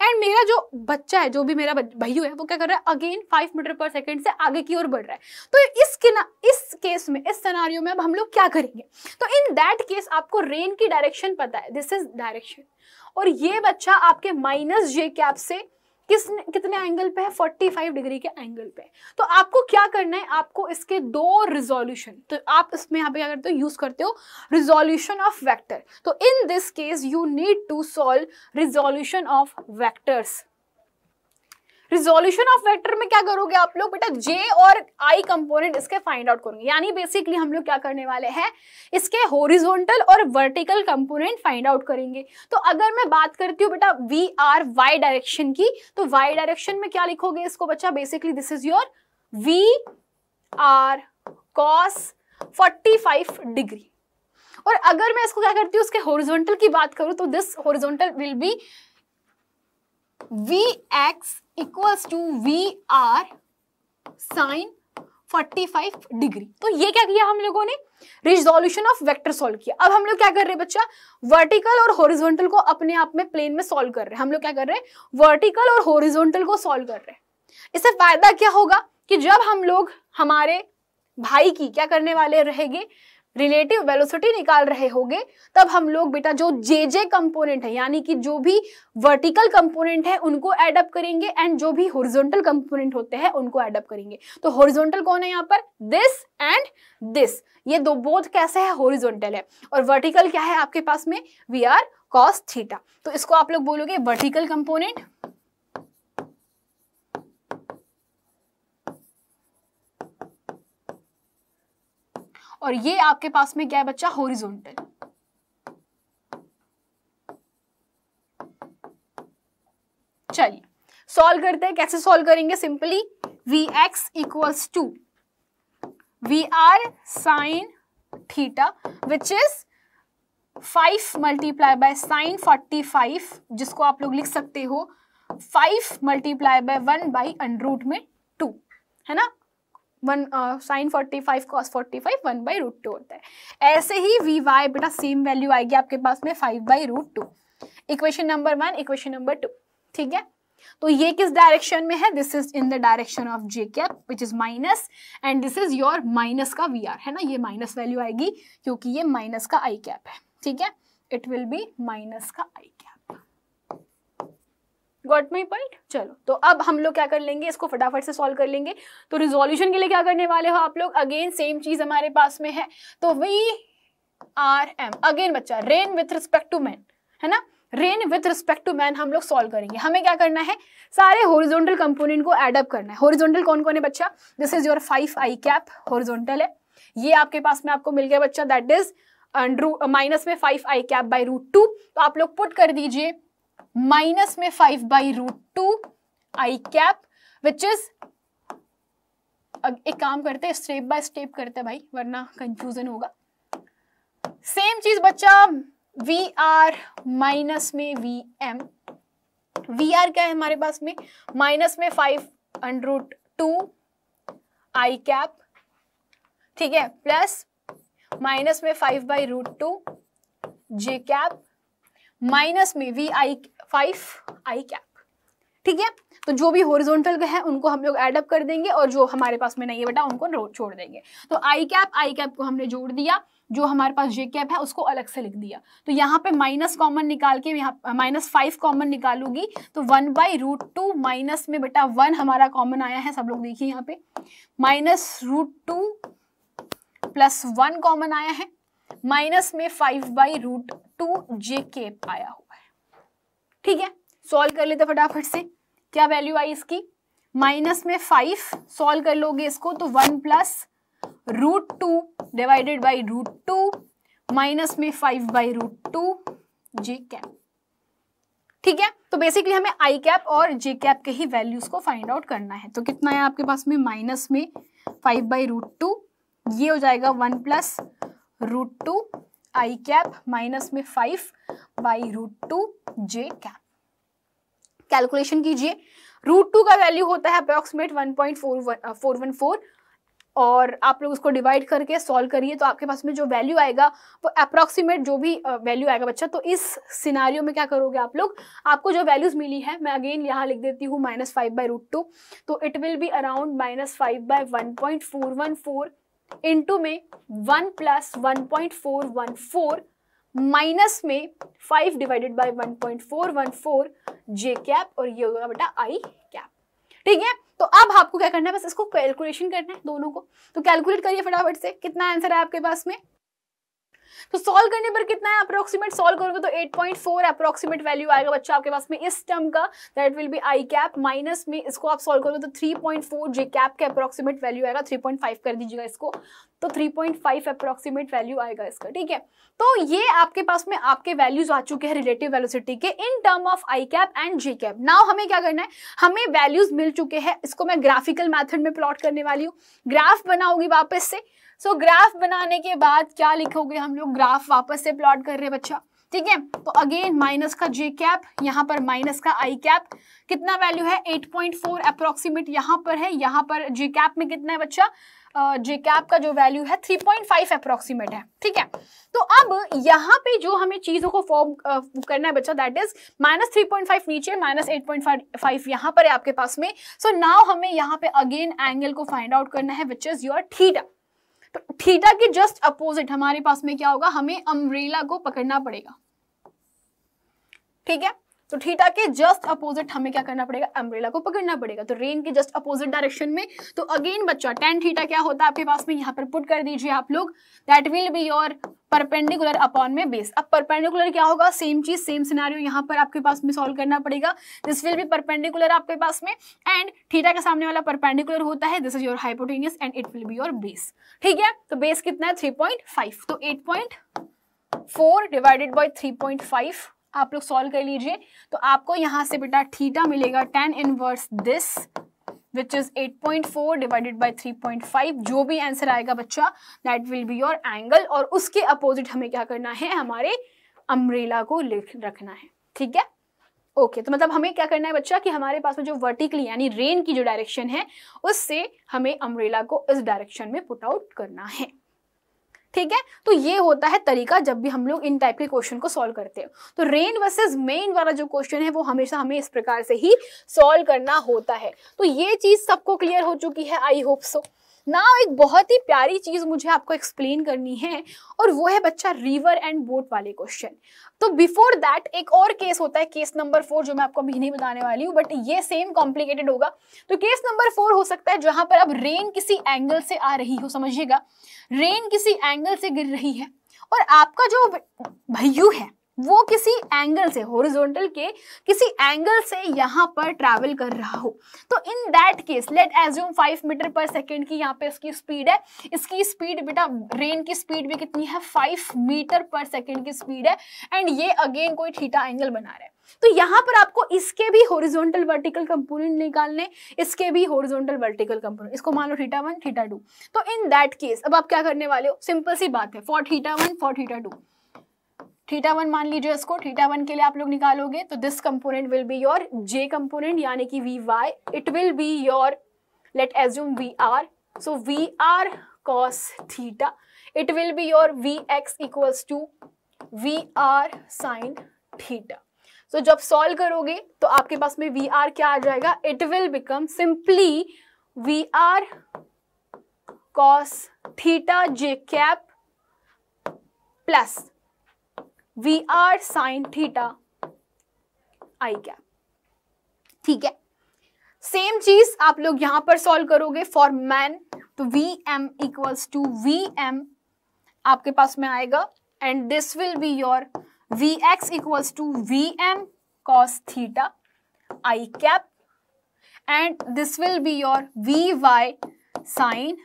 एंड मेरा जो बच्चा है जो भी मेरा भैयू है वो क्या कर रहा है again five metre per second से आगे की ओर बढ़ रहा है तो इस किना इस केस में इस सिनारियों में अब हम लोग क्या करेंगे तो इन दैट केस आपको रेन की डायरेक्शन पता है दिस इज डायरेक्शन और ये बच्चा आपके माइनस जे कैप से किस कितने एंगल पे है 45 डिग्री के एंगल पे तो आपको क्या करना है आपको इसके दो रिजोल्यूशन तो आप इसमें यहाँ पे क्या करते हो यूज करते हो रिजोल्यूशन ऑफ वेक्टर तो in this case you need to solve resolution of vectors resolution of vector में क्या करोगे आप लोग बेटा जे और आई कंपोनेंट इसके फाइंड आउट करोगे यानी बेसिकली हम लोग क्या करने वाले हैं इसके होरिजोनटल और वर्टिकल कंपोनेंट फाइंड आउट करेंगे तो अगर मैं बात करती हूँ बेटा वी आर वाई डायरेक्शन की तो वाई डायरेक्शन में क्या लिखोगे इसको बच्चा basically this is your V R cos 45 degree और अगर मैं इसको क्या करती हूँ उसके होरिजोनटल की बात करूं तो this horizontal will be V X equals to V R sine 45 degree तो ये क्या किया हम लोगों ने रिजोल्यूशन ऑफ वेक्टर सॉल्व किया अब हम लोग क्या कर रहे हैं बच्चा वर्टिकल और हॉरिजॉन्टल को अपने आप में प्लेन में सॉल्व कर रहे हैं हम लोग क्या कर रहे हैं वर्टिकल और हॉरिजॉन्टल को सॉल्व कर रहे हैं इससे फायदा क्या होगा कि जब हम लोग हमारे भाई की क्या करने वाले रहेंगे रिलेटिव वेलोसिटी निकाल रहे होंगे तब हम लोग बेटा जो जे जे कंपोनेंट है यानी कि जो भी वर्टिकल कंपोनेंट है उनको एडअप करेंगे एंड जो भी हॉरिजॉन्टल कंपोनेंट होते हैं उनको एडअप करेंगे तो हॉरिजॉन्टल कौन है यहाँ पर दिस एंड दिस ये दो बोध कैसे है हॉरिजॉन्टल है और वर्टिकल क्या है आपके पास में वी आर कॉस थीटा तो इसको आप लोग बोलोगे वर्टिकल कंपोनेंट और ये आपके पास में क्या है बच्चा होरिजोनटल चलिए सॉल्व करते हैं कैसे सॉल्व करेंगे simply V X equals to V R sine theta which is five multiply by sine forty five जिसको आप लोग लिख सकते हो five multiply by one by under root में टू है ना one sine forty five cos forty five one by root two होता है ऐसे ही वी वाई बेटा सेम वैल्यू आएगी आपके पास में five by root two equation number one equation number two ठीक है तो ये किस डायरेक्शन में है this is in the direction of J cap which is minus and this is your minus का वी आर है ना ये माइनस वैल्यू आएगी क्योंकि ये माइनस का आई कैप है ठीक है इट विल बी माइनस का आई गॉट माई पॉइंट चलो तो अब हम लोग क्या कर लेंगे इसको फटाफट से सॉल्व कर लेंगे तो रिजोल्यूशन के लिए क्या करने वाले हो आप लोग अगेन सेम चीज हमारे पास में है तो वी आर एम अगेन बच्चा rain with respect to man है ना rain with respect to man हम लोग सॉल्व करेंगे हमें क्या करना है सारे होरिजोनटल कंपोनेंट को एडअप करना है होरिजोनटल कौन कौन है बच्चा this is your five I cap horizontal है ये आपके पास में आपको मिल गया बच्चा दैट इज माइनस में five I cap by root two तो आप लोग पुट कर दीजिए माइनस में five by root two I cap which is एक काम करते हैं स्टेप बाय स्टेप करते हैं भाई वरना कंफ्यूजन होगा सेम चीज बच्चा वी आर माइनस में वी एम वी आर क्या है हमारे पास में माइनस में फाइव रूट टू आई कैप ठीक है प्लस माइनस में five by root two J cap minus में V I five I cap ठीक है तो जो भी होरिजोनटल है उनको हम लोग एडअप कर देंगे और जो हमारे पास में नहीं है बेटा उनको छोड़ देंगे तो आई कैप आई कैप को हमने जोड़ दिया जो हमारे पास जे कैप है उसको अलग से लिख दिया तो यहाँ पे माइनस कॉमन निकाल के यहाँ माइनस फाइव कॉमन निकालूंगी तो one by root two minus में बेटा वन हमारा कॉमन आया है सब लोग देखिए यहाँ पे minus root two plus one common आया है माइनस में five by root two J के आया हुआ है ठीक है सॉल्व कर लेते फटाफट से क्या वैल्यू आई इसकी माइनस में फाइव सॉल्व कर लोगे इसको तो one plus root two divided by root two minus में five by root two J cap ठीक है तो बेसिकली हमें आई कैप और जे कैप के ही वैल्यूज को फाइंड आउट करना है तो कितना है आपके पास में माइनस में फाइव बाई रूट टू ये हो जाएगा वन प्लस रूट टू आई कैप माइनस में five by root two J cap calculation कीजिए रूट टू का वैल्यू होता है approximate one point four one four और आप लोग उसको डिवाइड करके सॉल्व करिए तो आपके पास में जो वैल्यू आएगा वो अप्रोक्सीमेट जो भी वैल्यू uh, आएगा बच्चा तो इस सिनारियो में क्या करोगे आप लोग आपको जो वैल्यूज मिली है मैं अगेन यहाँ लिख देती हूँ minus five by root two तो it will be around minus five by one point four one four into में one plus one point four one four minus में five divided by one point four one four J cap और ये होगा बेटा आई cap ठीक है तो अब आपको क्या करना है बस इसको कैलकुलेशन करना है दोनों को तो कैलकुलेट करिए फटाफट से कितना आंसर है आपके पास में तो सॉल्व करने पर कितना है अप्रोक्सीमेट सॉल्व करोगे तो 8.4 पॉइंट अप्रोक्सीमेट वैल्यू आएगा बच्चा आपके पास में इस टर्म का that will be I cap minus में इसको आप सॉल्व करोगे तो 3.4 जे कैप का अप्रोक्सीमेट वैल्यू आएगा 3.5 कर दीजिएगा इसको तो 3.5 अप्रोक्सीमेट वैल्यू आएगा इसका ठीक है तो ये आपके पास में आपके वैल्यूज आ चुके हैं रिलेटिव वेलोसिटी के in term of I cap and G cap now हमें क्या करना है हमें वैल्यूज मिल चुके हैं इसको मैं ग्राफिकल मैथड में प्लॉट करने वाली हूँ ग्राफ बनाऊंगी वापस से सो so, ग्राफ बनाने के बाद क्या लिखोगे हम लोग ग्राफ वापस से प्लॉट कर रहे हैं बच्चा ठीक है तो अगेन माइनस का जे कैप यहाँ पर माइनस का आई कैप कितना वैल्यू है 8.4 पॉइंट फोर अप्रोक्सीमेट यहाँ पर है यहाँ पर जे कैप में कितना है बच्चा जे कैप का जो वैल्यू है 3.5 पॉइंट अप्रोक्सीमेट है ठीक है तो अब यहाँ पे जो हमें चीज़ों को फॉर्म करना है बच्चा that is minus three point five नीचे माइनस एट पॉइंट फाइव यहाँ पर है आपके पास में सो so नाउ हमें यहाँ पे अगेन एंगल को फाइंड आउट करना है विच इज योर थीटा तो थीटा के जस्ट अपोजिट हमारे पास में क्या होगा हमें अम्ब्रेला को पकड़ना पड़ेगा ठीक है तो थीटा के जस्ट अपोजिट हमें क्या करना पड़ेगा अम्ब्रेला को पकड़ना पड़ेगा तो रेन के जस्ट अपोजिट डायरेक्शन में तो अगेन बच्चा टेन थीटा क्या होता है आपके पास में यहाँ पर पुट कर दीजिए आप लोग that will be your perpendicular upon में बेस अब परपेंडिकुलर क्या होगा सेम चीज सेम सिनारियो यहाँ पर आपके पास में सॉल्व करना पड़ेगा दिस विल बी परपेंडिकुलर आपके पास में एंड थीटा के सामने वाला परपेंडिकुलर होता है this is your hypotenuse and it will be your base ठीक है तो बेस कितना है थ्री पॉइंट फाइव तो eight point four divided by three point five आप लोग सॉल्व कर लीजिए तो आपको यहां से बेटा थीटा मिलेगा tan inverse this which is 8.4 divided by 3.5 जो भी आंसर आएगा बच्चा that will be your angle और उसके अपोजिट हमें क्या करना है हमारे अम्ब्रेला को रखना है ठीक है ओके okay, तो मतलब हमें क्या करना है बच्चा कि हमारे पास में जो वर्टिकली यानी रेन की जो डायरेक्शन है उससे हमें अम्ब्रेला को इस डायरेक्शन में पुट आउट करना है ठीक है तो ये होता है तरीका जब भी हम लोग इन टाइप के क्वेश्चन को सॉल्व करते हैं तो रेन वर्सेस मेन वाला जो क्वेश्चन है वो हमेशा हमें इस प्रकार से ही सॉल्व करना होता है तो ये चीज सबको क्लियर हो चुकी है आई होप सो नाउ एक बहुत ही प्यारी चीज़ मुझे आपको एक्सप्लेन करनी है और वो है बच्चा रिवर एंड बोट वाले क्वेश्चन तो बिफोर दैट एक और केस होता है केस नंबर फोर जो मैं आपको अभी नहीं बताने वाली हूँ बट ये सेम कॉम्प्लिकेटेड होगा तो केस नंबर फोर हो सकता है जहाँ पर अब रेन किसी एंगल से आ रही हो समझिएगा रेन किसी एंगल से गिर रही है और आपका जो भैयू है वो किसी एंगल से होरिजोनटल के किसी एंगल से यहाँ पर ट्रैवल कर रहा हो तो in that case let assume five metre per second की यहाँ पे इसकी स्पीड है इसकी स्पीड बेटा रेन की स्पीड भी कितनी है फाइव मीटर पर सेकेंड की स्पीड है एंड ये अगेन कोई ठीटा एंगल बना रहा है तो यहाँ पर आपको इसके भी होरिजोनटल वर्टिकल कंपोनेंट निकालने इसके भी होरिजोनटल वर्टिकल कंपोनेंट इसको मान लो थीटा वन थीटा टू तो इन दैट केस अब आप क्या करने वाले हो सिंपल सी बात है for theta one for theta two theta one मान लीजिए इसको थीटा वन के लिए आप लोग निकालोगे तो this component will be your J component यानी कि V Y it will be your let assume V R so V R cos theta it will be your V X equals to V R sine theta so जब solve करोगे तो आपके पास में V R क्या आ जाएगा it will become simply V R cos theta J cap plus V R sine theta I क्या ठीक है सेम चीज आप लोग यहां पर सॉल्व करोगे फॉर मैन तो V M equals to V M आपके पास में आएगा and this will be your V X equals to V M cos theta I cap and this will be your V Y sine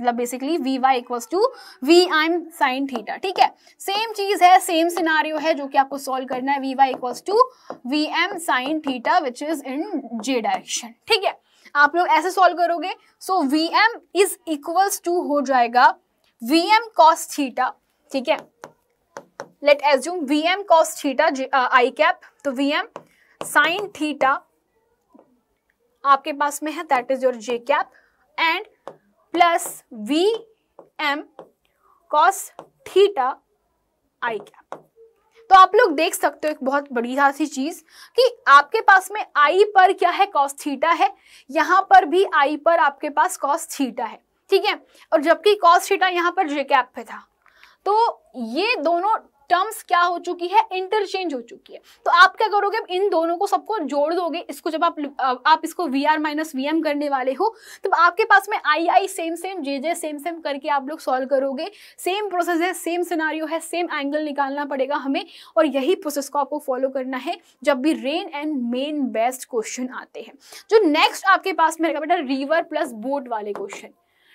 मतलब basically V Y equals to V I M sine theta ठीक है same चीज है same scenario है जो कि आपको solve करना है V Y equals to V M sine theta which is in J direction ठीक है आप लोग ऐसे सॉल्व करोगे so V M is equals to हो जाएगा वी एम कॉस थीटा ठीक है let assume V M cos theta I cap तो वी एम साइन थीटा आपके पास में है that is your J cap and plus V M cos theta I cap तो आप लोग देख सकते हो एक बहुत बढ़िया सी चीज कि आपके पास में आई पर क्या है कॉस थीटा है यहां पर भी आई पर आपके पास कॉस थीटा है ठीक है और जबकि कॉस थीटा यहाँ पर जे कैप पे था तो ये दोनों टर्म्स क्या हो चुकी है इंटरचेंज हो चुकी है तो आप क्या करोगे इन दोनों को सबको जोड़ दोगे इसको जब आप आप इसको V R minus V M करने वाले हो तब आपके पास में I I same same J J same same करके आप लोग सॉल्व करोगे सेम प्रोसेस है सेम सिनारियो है सेम एंगल निकालना पड़ेगा हमें और यही प्रोसेस को आपको फॉलो करना है जब भी rain and men best question आते हैं जो नेक्स्ट आपके पास में रहेगा बेटा रिवर प्लस बोट वाले क्वेश्चन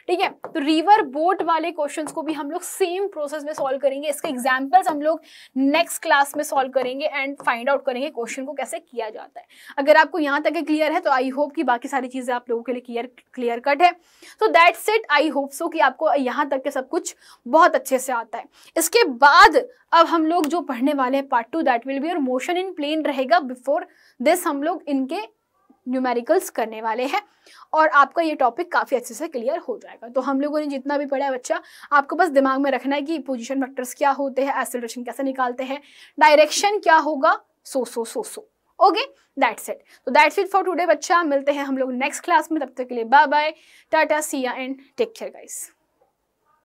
ठीक है तो रिवर बोट वाले क्वेश्चन को भी हम लोग सेम प्रोसेस में सॉल्व करेंगे इसके एग्जाम्पल्स हम लोग नेक्स्ट क्लास में सॉल्व करेंगे एंड फाइंड आउट करेंगे क्वेश्चन को कैसे किया जाता है अगर आपको यहाँ तक क्लियर है तो आई होप कि बाकी सारी चीज़ें आप लोगों के लिए क्लियर क्लियर कट है तो that's it I hope so कि आपको यहाँ तक के सब कुछ बहुत अच्छे से आता है इसके बाद अब हम लोग जो पढ़ने वाले हैं part two that will be और मोशन इन प्लेन रहेगा बिफोर दिस हम लोग इनके न्यूमेरिकल्स करने वाले हैं और आपका ये टॉपिक काफ़ी अच्छे से क्लियर हो जाएगा तो हम लोगों ने जितना भी पढ़ा है बच्चा आपको बस दिमाग में रखना है कि पोजिशन फैक्टर्स क्या होते हैं एसिलेशन कैसे निकालते हैं डायरेक्शन क्या होगा so so so so okay that's it तो दैट्स इट फॉर टुडे बच्चा मिलते हैं हम लोग नेक्स्ट क्लास में तब तक के लिए bye bye tata see ya and take care guys